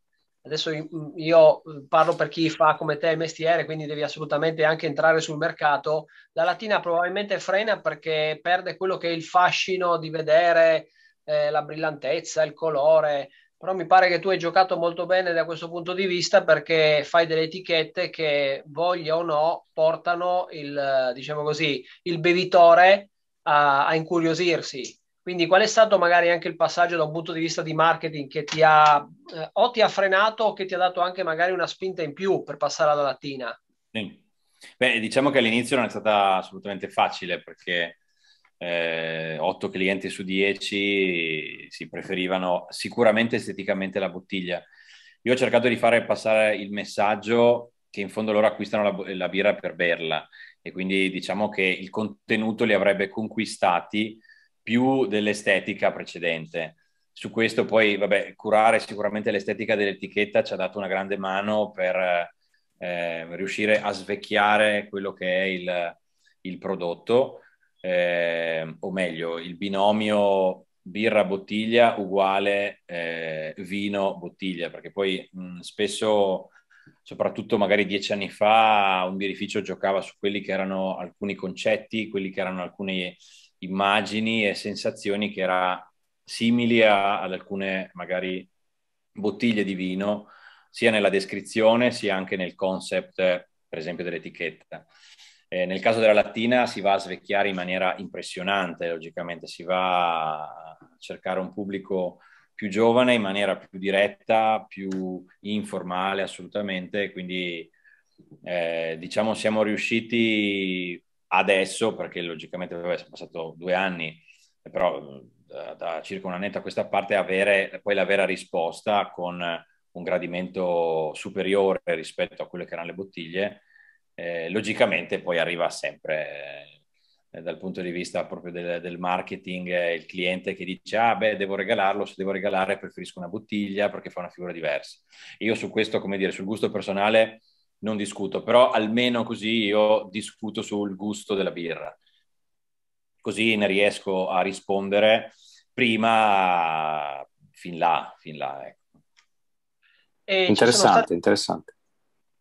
Adesso mm, io mm, parlo per chi fa come te il mestiere, quindi devi assolutamente anche entrare sul mercato. La latina probabilmente frena perché perde quello che è il fascino di vedere eh, la brillantezza, il colore però mi pare che tu hai giocato molto bene da questo punto di vista perché fai delle etichette che voglia o no portano il, diciamo così, il bevitore a, a incuriosirsi. Quindi qual è stato magari anche il passaggio da un punto di vista di marketing che ti ha eh, o ti ha frenato o che ti ha dato anche magari una spinta in più per passare alla latina? Sì. Beh, diciamo che all'inizio non è stata assolutamente facile perché eh, 8 clienti su 10 si preferivano sicuramente esteticamente la bottiglia. Io ho cercato di fare passare il messaggio che in fondo loro acquistano la, la birra per berla e quindi diciamo che il contenuto li avrebbe conquistati più dell'estetica precedente. Su questo poi, vabbè, curare sicuramente l'estetica dell'etichetta ci ha dato una grande mano per eh, riuscire a svecchiare quello che è il, il prodotto eh, o meglio, il binomio birra bottiglia uguale eh, vino bottiglia, perché poi mh, spesso, soprattutto magari dieci anni fa, un birrificio giocava su quelli che erano alcuni concetti, quelli che erano alcune immagini e sensazioni che era simili a, ad alcune magari bottiglie di vino, sia nella descrizione sia anche nel concept, per esempio, dell'etichetta. Eh, nel caso della lattina si va a svecchiare in maniera impressionante, logicamente, si va a cercare un pubblico più giovane in maniera più diretta, più informale assolutamente, quindi eh, diciamo siamo riusciti adesso, perché logicamente vabbè, sono passato due anni, però eh, da, da circa un annetto a questa parte avere poi la vera risposta con un gradimento superiore rispetto a quelle che erano le bottiglie eh, logicamente poi arriva sempre eh, dal punto di vista proprio del, del marketing eh, il cliente che dice ah beh devo regalarlo, se devo regalare preferisco una bottiglia perché fa una figura diversa. Io su questo, come dire, sul gusto personale non discuto, però almeno così io discuto sul gusto della birra. Così ne riesco a rispondere prima fin là, fin là ecco. Interessante, stati... interessante.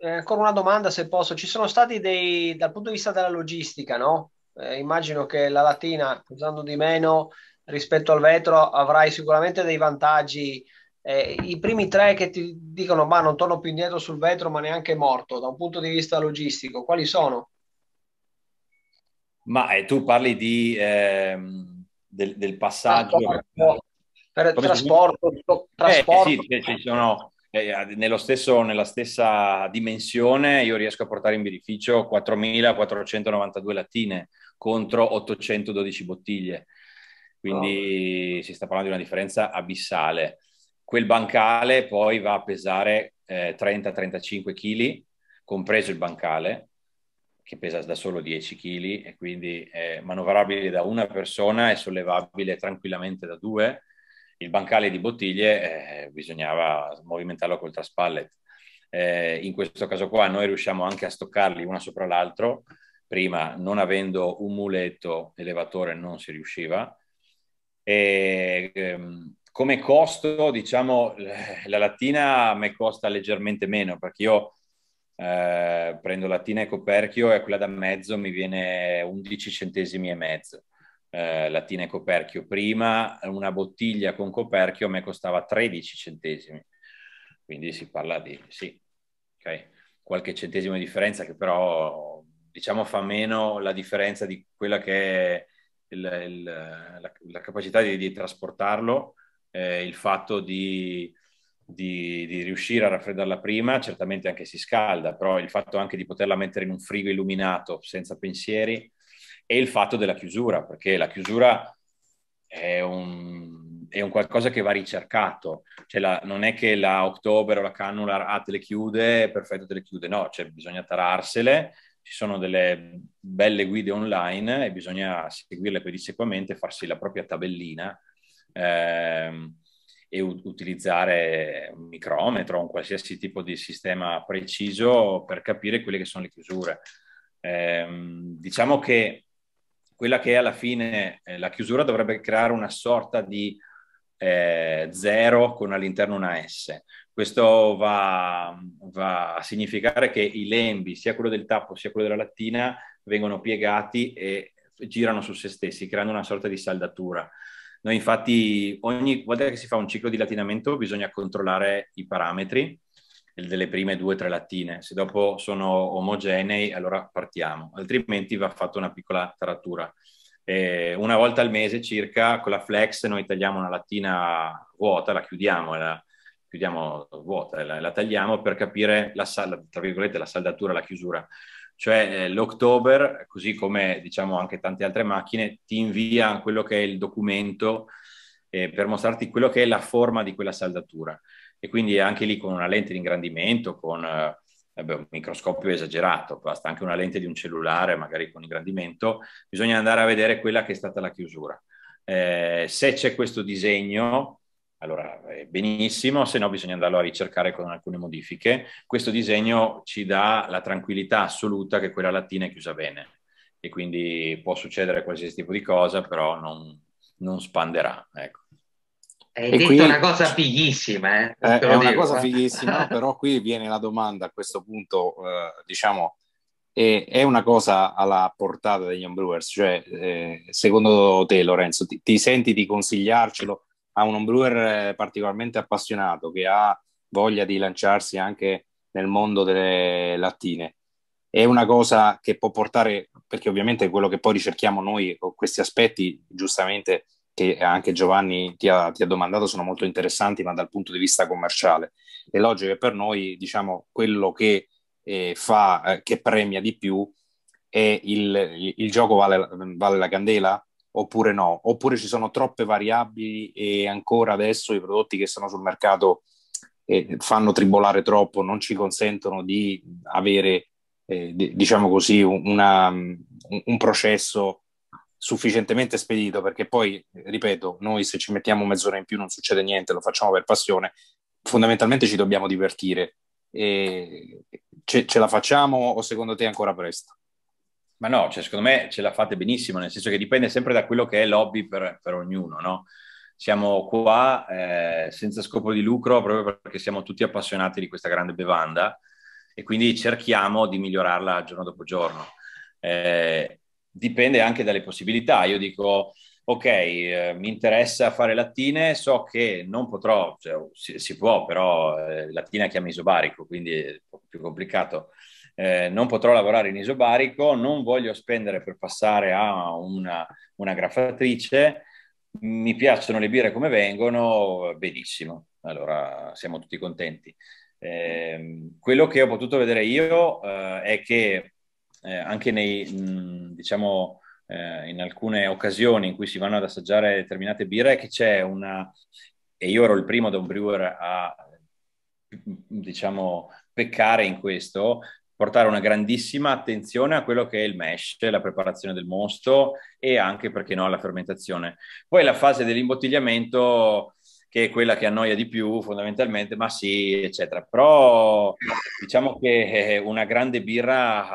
Eh, ancora una domanda se posso. Ci sono stati dei, dal punto di vista della logistica, no? Eh, immagino che la latina, usando di meno rispetto al vetro, avrai sicuramente dei vantaggi. Eh, I primi tre che ti dicono ma non torno più indietro sul vetro, ma neanche morto, da un punto di vista logistico, quali sono? Ma eh, tu parli di, ehm, del, del, passaggio... Trasporto, ah, per, per trasporto, trasporto. trasporto. Eh, sì, ci sono eh, eh stesso, nella stessa dimensione io riesco a portare in birrificio 4.492 lattine contro 812 bottiglie. Quindi oh. si sta parlando di una differenza abissale. Quel bancale poi va a pesare eh, 30-35 kg, compreso il bancale, che pesa da solo 10 kg e quindi è manovrabile da una persona e sollevabile tranquillamente da due il bancale di bottiglie eh, bisognava movimentarlo col traspallet. Eh, in questo caso qua noi riusciamo anche a stoccarli una sopra l'altro, prima non avendo un muletto elevatore non si riusciva. E, ehm, come costo, diciamo, eh, la lattina a me costa leggermente meno perché io eh, prendo lattina e coperchio e quella da mezzo mi viene 11 centesimi e mezzo eh, latina e coperchio. Prima una bottiglia con coperchio a me costava 13 centesimi, quindi si parla di sì, okay. qualche centesimo di differenza che però diciamo fa meno la differenza di quella che è il, il, la, la, capacità di, di trasportarlo, eh, il fatto di, di, di, riuscire a raffreddarla prima, certamente anche si scalda, però il fatto anche di poterla mettere in un frigo illuminato senza pensieri e il fatto della chiusura, perché la chiusura è un, è un qualcosa che va ricercato, cioè la, non è che la October o la Cannula ah, te le chiude, perfetto te le chiude, no, cioè bisogna tararsele, ci sono delle belle guide online e bisogna seguirle pedissequamente, farsi la propria tabellina ehm, e u- utilizzare un micrometro un qualsiasi tipo di sistema preciso per capire quelle che sono le chiusure. Ehm, diciamo che quella che alla fine eh, la chiusura dovrebbe creare una sorta di eh, zero con all'interno una S. Questo va, va, a significare che i lembi, sia quello del tappo sia quello della lattina, vengono piegati e girano su se stessi, creando una sorta di saldatura. Noi infatti ogni volta che si fa un ciclo di latinamento bisogna controllare i parametri, delle prime due o tre lattine. Se dopo sono omogenei, allora partiamo, altrimenti va fatta una piccola taratura. Eh, una volta al mese circa con la flex noi tagliamo una lattina vuota, la chiudiamo, la chiudiamo vuota, la, la tagliamo per capire la, sal, tra virgolette, la saldatura, la chiusura. Cioè eh, l'October, così come diciamo anche tante altre macchine, ti invia quello che è il documento eh, per mostrarti quello che è la forma di quella saldatura. E quindi anche lì con una lente di ingrandimento, con eh, un microscopio esagerato, basta anche una lente di un cellulare, magari con ingrandimento, bisogna andare a vedere quella che è stata la chiusura. Eh, se c'è questo disegno, allora eh, benissimo, se no bisogna andarlo a ricercare con alcune modifiche. Questo disegno ci dà la tranquillità assoluta che quella lattina è chiusa bene e quindi può succedere qualsiasi tipo di cosa, però non, non spanderà. Ecco. Hai e detto qui... una cosa fighissima, eh? eh è una dico. cosa [LAUGHS] fighissima, però qui viene la domanda a questo punto, eh, diciamo, è, è, una cosa alla portata degli homebrewers, cioè eh, secondo te Lorenzo, ti, ti, senti di consigliarcelo a un homebrewer eh, particolarmente appassionato che ha voglia di lanciarsi anche nel mondo delle lattine? È una cosa che può portare, perché ovviamente quello che poi ricerchiamo noi con questi aspetti, giustamente che anche Giovanni ti ha, ti ha, domandato sono molto interessanti, ma dal punto di vista commerciale. È logico che per noi, diciamo, quello che eh, fa, eh, che premia di più è il, il gioco vale, vale la candela oppure no, oppure ci sono troppe variabili e ancora adesso i prodotti che sono sul mercato eh, fanno tribolare troppo, non ci consentono di avere, eh, diciamo così, una, un, un processo sufficientemente spedito perché poi, ripeto, noi se ci mettiamo mezz'ora in più non succede niente, lo facciamo per passione, fondamentalmente ci dobbiamo divertire. E ce, ce la facciamo o secondo te è ancora presto? Ma no, cioè, secondo me ce la fate benissimo, nel senso che dipende sempre da quello che è l'hobby per, per ognuno, no? Siamo qua eh, senza scopo di lucro proprio perché siamo tutti appassionati di questa grande bevanda e quindi cerchiamo di migliorarla giorno dopo giorno. Eh, dipende anche dalle possibilità. Io dico, ok, eh, mi interessa fare lattine, so che non potrò, cioè, si, si, può, però eh, lattina chiama isobarico, quindi è un po' più complicato. Eh, non potrò lavorare in isobarico, non voglio spendere per passare a una, una graffatrice, mi piacciono le birre come vengono, benissimo, allora siamo tutti contenti. Eh, quello che ho potuto vedere io eh, è che eh, anche nei, mh, diciamo, eh, in alcune occasioni in cui si vanno ad assaggiare determinate birre, che c'è una, e io ero il primo da un brewer a, diciamo, peccare in questo, portare una grandissima attenzione a quello che è il mesh, la preparazione del mosto e anche, perché no, alla fermentazione. Poi la fase dell'imbottigliamento che è quella che annoia di più fondamentalmente, ma sì, eccetera. Però diciamo che eh, una grande birra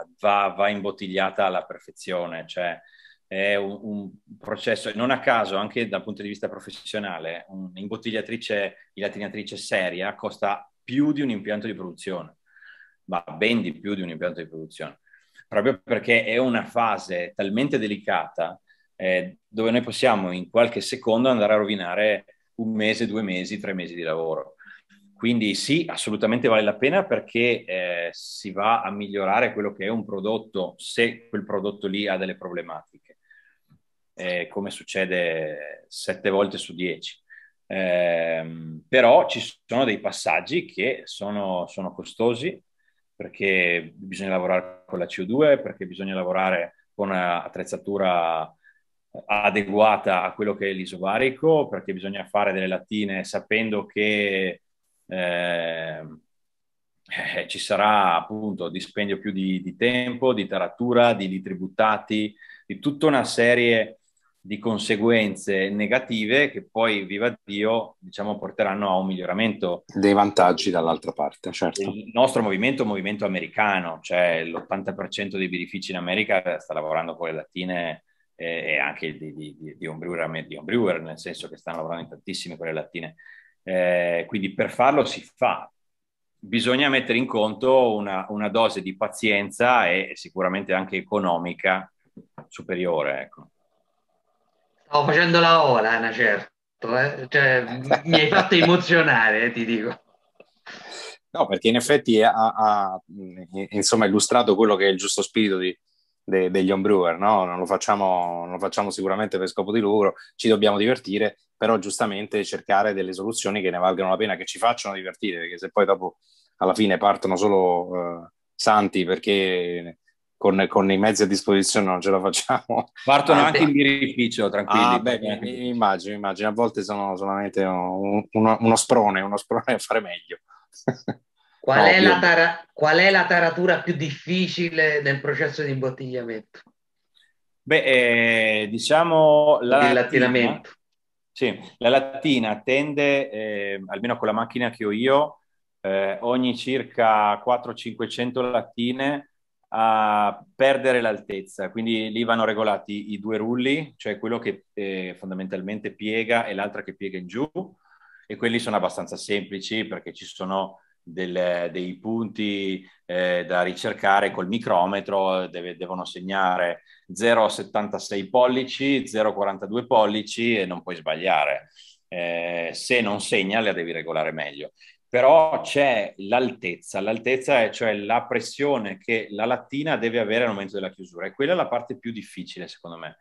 ah, va, va imbottigliata alla perfezione, cioè è un, un, processo, non a caso, anche dal punto di vista professionale, un'imbottigliatrice, latinatrice seria costa più di un impianto di produzione, ma ben di più di un impianto di produzione, proprio perché è una fase talmente delicata eh, dove noi possiamo in qualche secondo andare a rovinare un mese, due mesi, tre mesi di lavoro. Quindi sì, assolutamente vale la pena perché eh, si va a migliorare quello che è un prodotto se quel prodotto lì ha delle problematiche, eh, come succede sette volte su dieci. Eh, però ci sono dei passaggi che sono, sono costosi perché bisogna lavorare con la CO2, perché bisogna lavorare con attrezzatura adeguata a quello che è l'isovarico, perché bisogna fare delle lattine sapendo che eh, eh ci sarà appunto dispendio più di, di tempo, di taratura, di, di tributati, di tutta una serie di conseguenze negative che poi, viva Dio, diciamo, porteranno a un miglioramento. Dei vantaggi dall'altra parte, certo. Il nostro movimento è un movimento americano, cioè l'80% dei birrifici in America sta lavorando con le lattine eh, e anche di, di, di, home brewer, di home brewer, nel senso che stanno lavorando in tantissime quelle lattine. Eh, quindi per farlo si fa. Bisogna mettere in conto una, una dose di pazienza e sicuramente anche economica superiore. Ecco. Stavo facendo la ola, Ana, certo. Eh? Cioè, mi hai fatto emozionare, eh, ti dico. No, perché in effetti ha, ha insomma, illustrato quello che è il giusto spirito di, de, degli homebrewer, no? Non lo, facciamo, non lo facciamo sicuramente per scopo di lucro, ci dobbiamo divertire, però giustamente cercare delle soluzioni che ne valgano la pena, che ci facciano divertire, perché se poi dopo alla fine partono solo eh, santi perché con, con, i mezzi a disposizione non ce la facciamo. Partono ah, anche in birrificio, tranquilli. Ah, beh, mi, immagino, immagino, a volte sono solamente uno, uno, uno, sprone, uno sprone a fare meglio. [LAUGHS] Qual è, tara- qual è, la taratura più difficile nel processo di imbottigliamento? Beh, eh, diciamo la Il lattina, sì, la lattina tende, eh, almeno con la macchina che ho io, eh, ogni circa 400-500 lattine a perdere l'altezza, quindi lì vanno regolati i due rulli, cioè quello che eh, fondamentalmente piega e l'altra che piega in giù, e quelli sono abbastanza semplici perché ci sono del, dei punti eh, da ricercare col micrometro, deve, devono segnare 0,76 pollici, 0,42 pollici e non puoi sbagliare. Eh, se non segna la devi regolare meglio. Però c'è l'altezza, l'altezza è cioè la pressione che la lattina deve avere al momento della chiusura e quella è la parte più difficile secondo me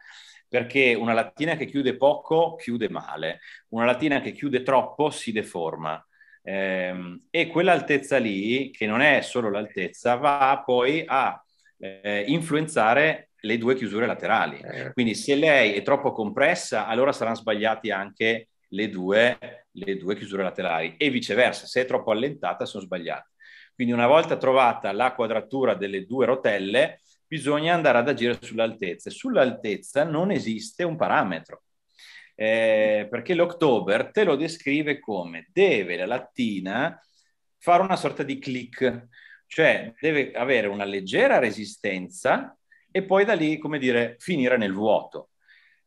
perché una lattina che chiude poco chiude male, una lattina che chiude troppo si deforma, Ehm, e quell'altezza lì, che non è solo l'altezza, va poi a eh, influenzare le due chiusure laterali. Eh. Quindi se lei è troppo compressa, allora saranno sbagliati anche le due, le due chiusure laterali e viceversa, se è troppo allentata sono sbagliate. Quindi una volta trovata la quadratura delle due rotelle, bisogna andare ad agire sull'altezza. Sull'altezza non esiste un parametro eh, perché l'October te lo descrive come deve la lattina fare una sorta di click, cioè deve avere una leggera resistenza e poi da lì, come dire, finire nel vuoto.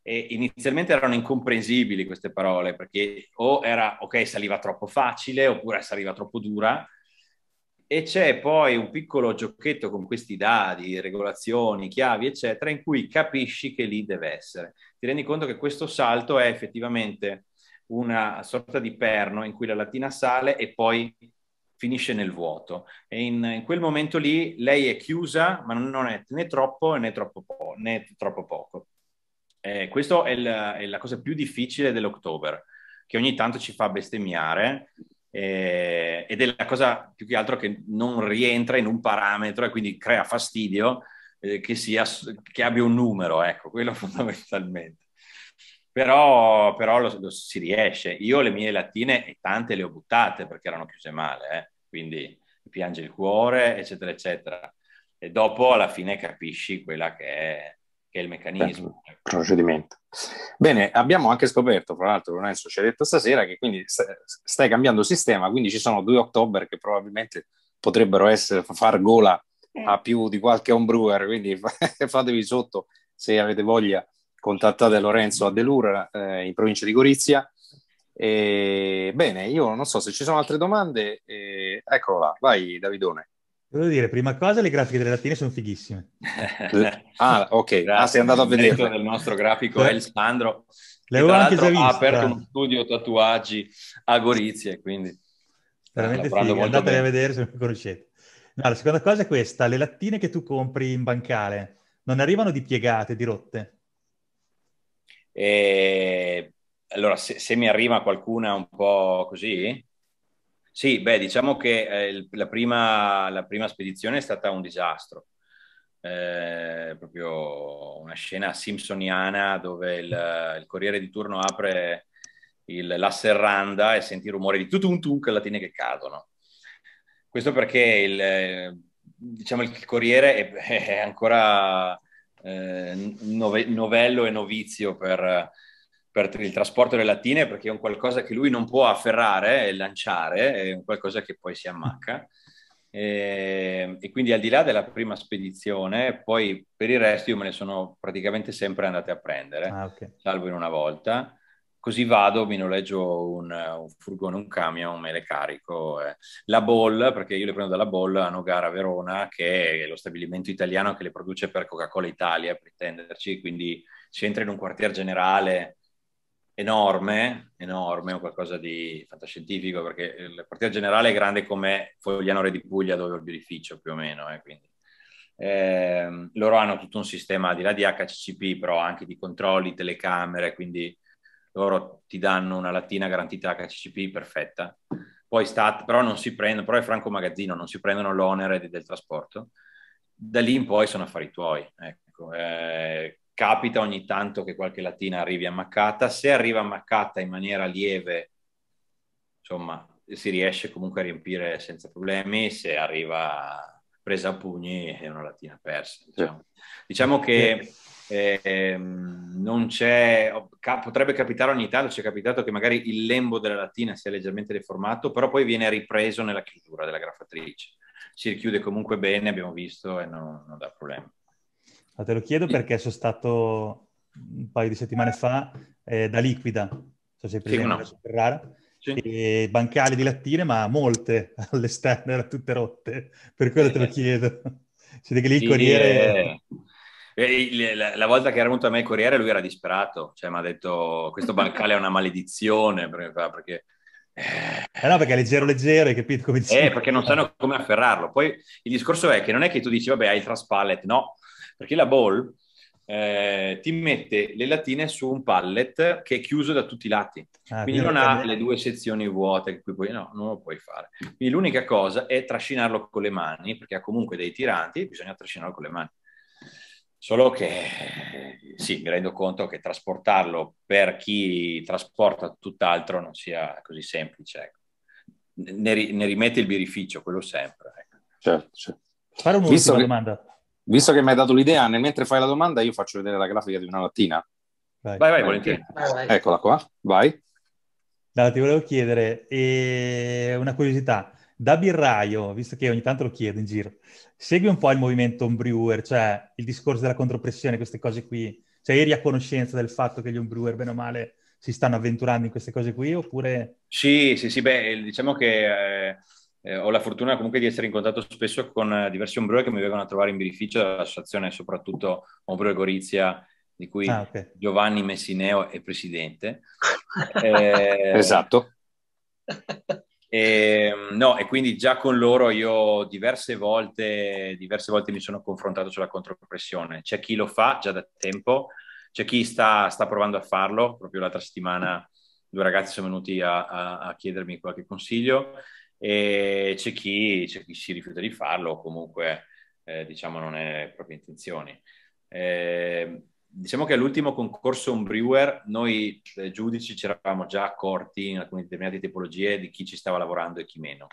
E inizialmente erano incomprensibili queste parole perché o era ok saliva troppo facile oppure saliva troppo dura e c'è poi un piccolo giochetto con questi dadi, regolazioni, chiavi, eccetera, in cui capisci che lì deve essere. Ti rendi conto che questo salto è effettivamente una sorta di perno in cui la latina sale e poi finisce nel vuoto. E in, in quel momento lì lei è chiusa, ma non è né troppo né troppo, po- né troppo poco. Eh, questa è, è la cosa più difficile dell'October, che ogni tanto ci fa bestemmiare, eh, ed è la cosa più che altro che non rientra in un parametro e quindi crea fastidio eh, che, sia, che, abbia un numero, ecco, quello [LAUGHS] fondamentalmente. Però, però lo, lo, si riesce. Io le mie lattine e tante le ho buttate perché erano chiuse male, eh? quindi piange il cuore, eccetera, eccetera. E dopo alla fine capisci quella che è che è il meccanismo. Il procedimento. Bene, abbiamo anche scoperto, fra l'altro Lorenzo ci ha detto stasera, che quindi stai cambiando sistema, quindi ci sono due October che probabilmente potrebbero essere, far gola a eh. più di qualche homebrewer, quindi [LAUGHS] fatevi sotto se avete voglia, contattate Lorenzo a Delura eh, in provincia di Gorizia. E, bene, io non so se ci sono altre domande, eh, là, vai Davidone. Volevo dire, prima cosa, le grafiche delle lattine sono fighissime. Eh, ah, ok. Ah, sei andato a vedere. del nostro grafico è il Sandro. [LAUGHS] L'avevo anche già visto. Ha aperto uno studio tatuaggi a Gorizia, quindi... Veramente figo, andateli a vedere se non conoscete. No, la seconda cosa è questa, le lattine che tu compri in bancale non arrivano di dipiegate, dirotte? E... Eh, allora, se, se mi arriva qualcuna un po' così, sì, beh, diciamo che eh, la, prima, la, prima, spedizione è stata un disastro, eh, proprio una scena simpsoniana dove il, il corriere di turno apre il, la serranda e senti il rumore di tutun tun latine che cadono. Questo perché il, diciamo, il corriere è, è ancora eh, novello e novizio per per il trasporto delle lattine perché è un qualcosa che lui non può afferrare e lanciare, è un qualcosa che poi si ammacca. E, ehm, e, quindi al di là della prima spedizione, poi per il resto io me ne sono praticamente sempre andate a prendere, ah, okay. salvo in una volta. Così vado, mi noleggio un, un furgone, un camion, me le carico. Eh. La Boll, perché io le prendo dalla Boll a Nogara Verona, che è lo stabilimento italiano che le produce per Coca-Cola Italia, per intenderci, quindi si entra in un quartier generale enorme, enorme, o qualcosa di fantascientifico, perché il quartier generale è grande come Foglianore di Puglia, dove ho il birrificio più o meno, eh, quindi. Eh, loro hanno tutto un sistema di là di HCCP, però anche di controlli, telecamere, quindi loro ti danno una lattina garantita HCCP perfetta. Poi stat, però non si prendono, però è franco magazzino, non si prendono l'onere del trasporto. Da lì in poi sono affari tuoi. Ecco. Eh, capita ogni tanto che qualche latina arrivi ammaccata, se arriva ammaccata in maniera lieve, insomma, si riesce comunque a riempire senza problemi, se arriva presa a pugni è una latina persa. Diciamo, diciamo che eh, non c'è, potrebbe capitare ogni tanto, ci è capitato che magari il lembo della latina sia leggermente deformato, però poi viene ripreso nella chiusura della graffatrice. Si richiude comunque bene, abbiamo visto, e non, non dà problemi. Ma te lo chiedo perché sono stato un paio di settimane fa eh, da Liquida, so se prima no. Ferrara, sì. bancali di lattine, ma molte [LAUGHS] all'esterno erano tutte rotte, per quello te lo eh. chiedo. Siete che lì il Corriere... Eh. Eh, la volta che era venuto a me il Corriere lui era disperato, cioè mi ha detto questo bancale è una maledizione, perché eh no, perché è leggero leggero, hai capito come dicevo? Eh, perché non sanno come afferrarlo. Poi il discorso è che non è che tu dici, vabbè, hai il traspallet, no, perché la ball eh, ti mette le latine su un pallet che è chiuso da tutti i lati, ah, quindi non ha le due sezioni vuote, puoi, no, non lo puoi fare. Quindi l'unica cosa è trascinarlo con le mani, perché ha comunque dei tiranti, bisogna trascinarlo con le mani. Solo che sì, mi rendo conto che trasportarlo per chi trasporta tutt'altro non sia così semplice. Ecco. Ne, ne, rimette il birrificio, quello sempre. Ecco. Certo, certo. Fare un'ultima Visto domanda. Che... Visto che mi hai dato l'idea, nel mentre fai la domanda, io faccio vedere la grafica di una lattina. Vai, vai, vai volentieri. Vai. Eccola qua, vai. No, ti volevo chiedere eh, una curiosità. Da birraio, visto che ogni tanto lo chiedo in giro, segui un po' il movimento brewer, cioè il discorso della contropressione, queste cose qui? Cioè eri a conoscenza del fatto che gli brewer, bene o male, si stanno avventurando in queste cose qui, oppure... Sì, sì, sì, beh, diciamo che... Eh eh, ho la fortuna comunque di essere in contatto spesso con eh, diversi ombrelli che mi vengono a trovare in birrificio dell'associazione, soprattutto Ombrello Gorizia, di cui ah, okay. Giovanni Messineo è presidente. [LAUGHS] eh, esatto. E, ehm, no, e quindi già con loro io diverse volte, diverse volte mi sono confrontato sulla contropressione. C'è chi lo fa già da tempo, c'è chi sta, sta provando a farlo. Proprio l'altra settimana due ragazzi sono venuti a, a, a chiedermi qualche consiglio e c'è chi, c'è chi si rifiuta di farlo o comunque eh, diciamo non è proprio intenzioni. Eh, diciamo che all'ultimo concorso un brewer noi eh, giudici ci eravamo già accorti in alcune determinate tipologie di chi ci stava lavorando e chi meno,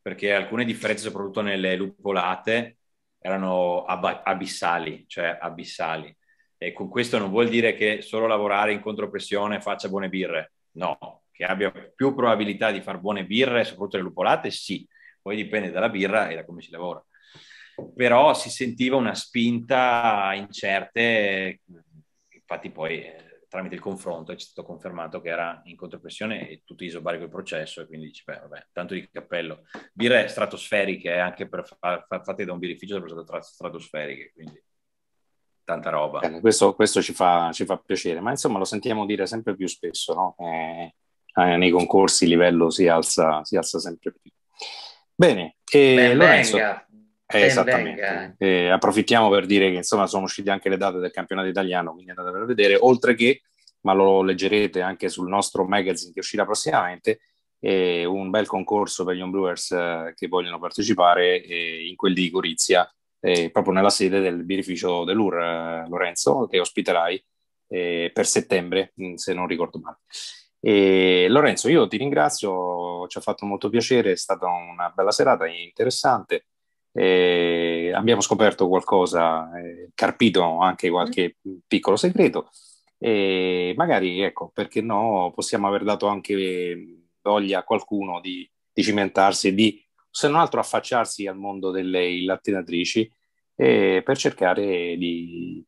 perché alcune differenze soprattutto nelle lupolate erano ab- abissali, cioè abissali. E con questo non vuol dire che solo lavorare in contropressione faccia buone birre, no, che abbia più probabilità di fare buone birre, soprattutto le lupolate, sì. Poi dipende dalla birra e da come si lavora. Però si sentiva una spinta in certe, infatti poi eh, tramite il confronto è stato confermato che era in contropressione e tutto isobarico il processo e quindi dice, beh, vabbè, tanto di cappello. Birre stratosferiche, anche per far, far, fatte da un birrificio sono state stratosferiche, quindi tanta roba. questo, questo ci, fa, ci, fa, piacere, ma insomma lo sentiamo dire sempre più spesso, no? Eh, eh, nei concorsi il livello si alza, si alza sempre più. Bene, e ben Lorenzo, venga, eh, esattamente. Eh, approfittiamo per dire che insomma sono uscite anche le date del campionato italiano, quindi andate a vedere, oltre che, ma lo leggerete anche sul nostro magazine che uscirà prossimamente, eh, un bel concorso per gli homebrewers eh, che vogliono partecipare in quel di Gorizia, eh, proprio nella sede del birrificio dell'UR, Lorenzo, che ospiterai per settembre, mm, se non ricordo male. E Lorenzo, io ti ringrazio, ci ha fatto molto piacere, è stata una bella serata, interessante. Eh, abbiamo scoperto qualcosa, eh, carpito anche mm. qualche piccolo segreto e magari, ecco, perché no, possiamo aver dato anche voglia a qualcuno di, di cimentarsi, di se non altro affacciarsi al mondo delle illattinatrici eh, per cercare di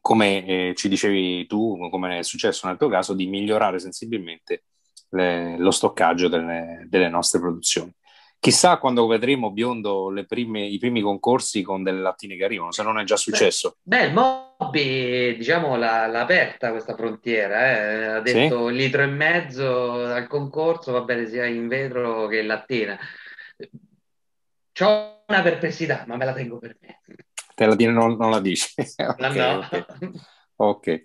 come eh, ci dicevi tu, come è successo nel tuo caso, di migliorare sensibilmente le, lo stoccaggio delle, delle, nostre produzioni. Chissà quando vedremo biondo prime, i primi concorsi con delle lattine che arrivano, se non è già successo. Beh, il Mobby diciamo, l'ha, l'ha, aperta questa frontiera, eh. ha detto sì? litro e mezzo al concorso, va bene sia in vetro che in lattina. Ho una perplessità, ma me la tengo per me. Te la, non, non la dici? [LAUGHS] okay, no, no. ok.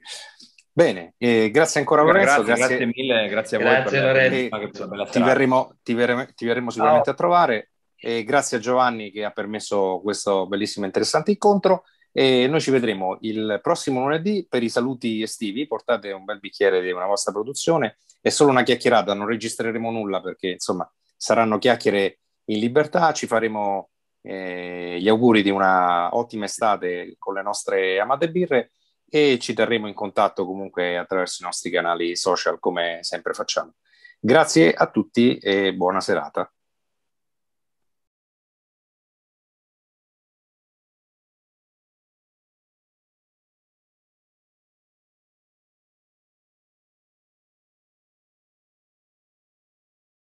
Bene, eh, grazie ancora Lorenzo. Grazie, grazie, grazie, mille, grazie a grazie voi. Grazie Lorenzo. Ti verremo, ti, verremo, ti verremo, sicuramente oh. a trovare. E grazie a Giovanni che ha permesso questo bellissimo e interessante incontro. E noi ci vedremo il prossimo lunedì per i saluti estivi. Portate un bel bicchiere di una vostra produzione. È solo una chiacchierata, non registreremo nulla perché insomma saranno chiacchiere in libertà. Ci faremo eh, gli auguri di una ottima estate con le nostre amate birre e ci terremo in contatto comunque attraverso i nostri canali social come sempre facciamo. Grazie a tutti e buona serata.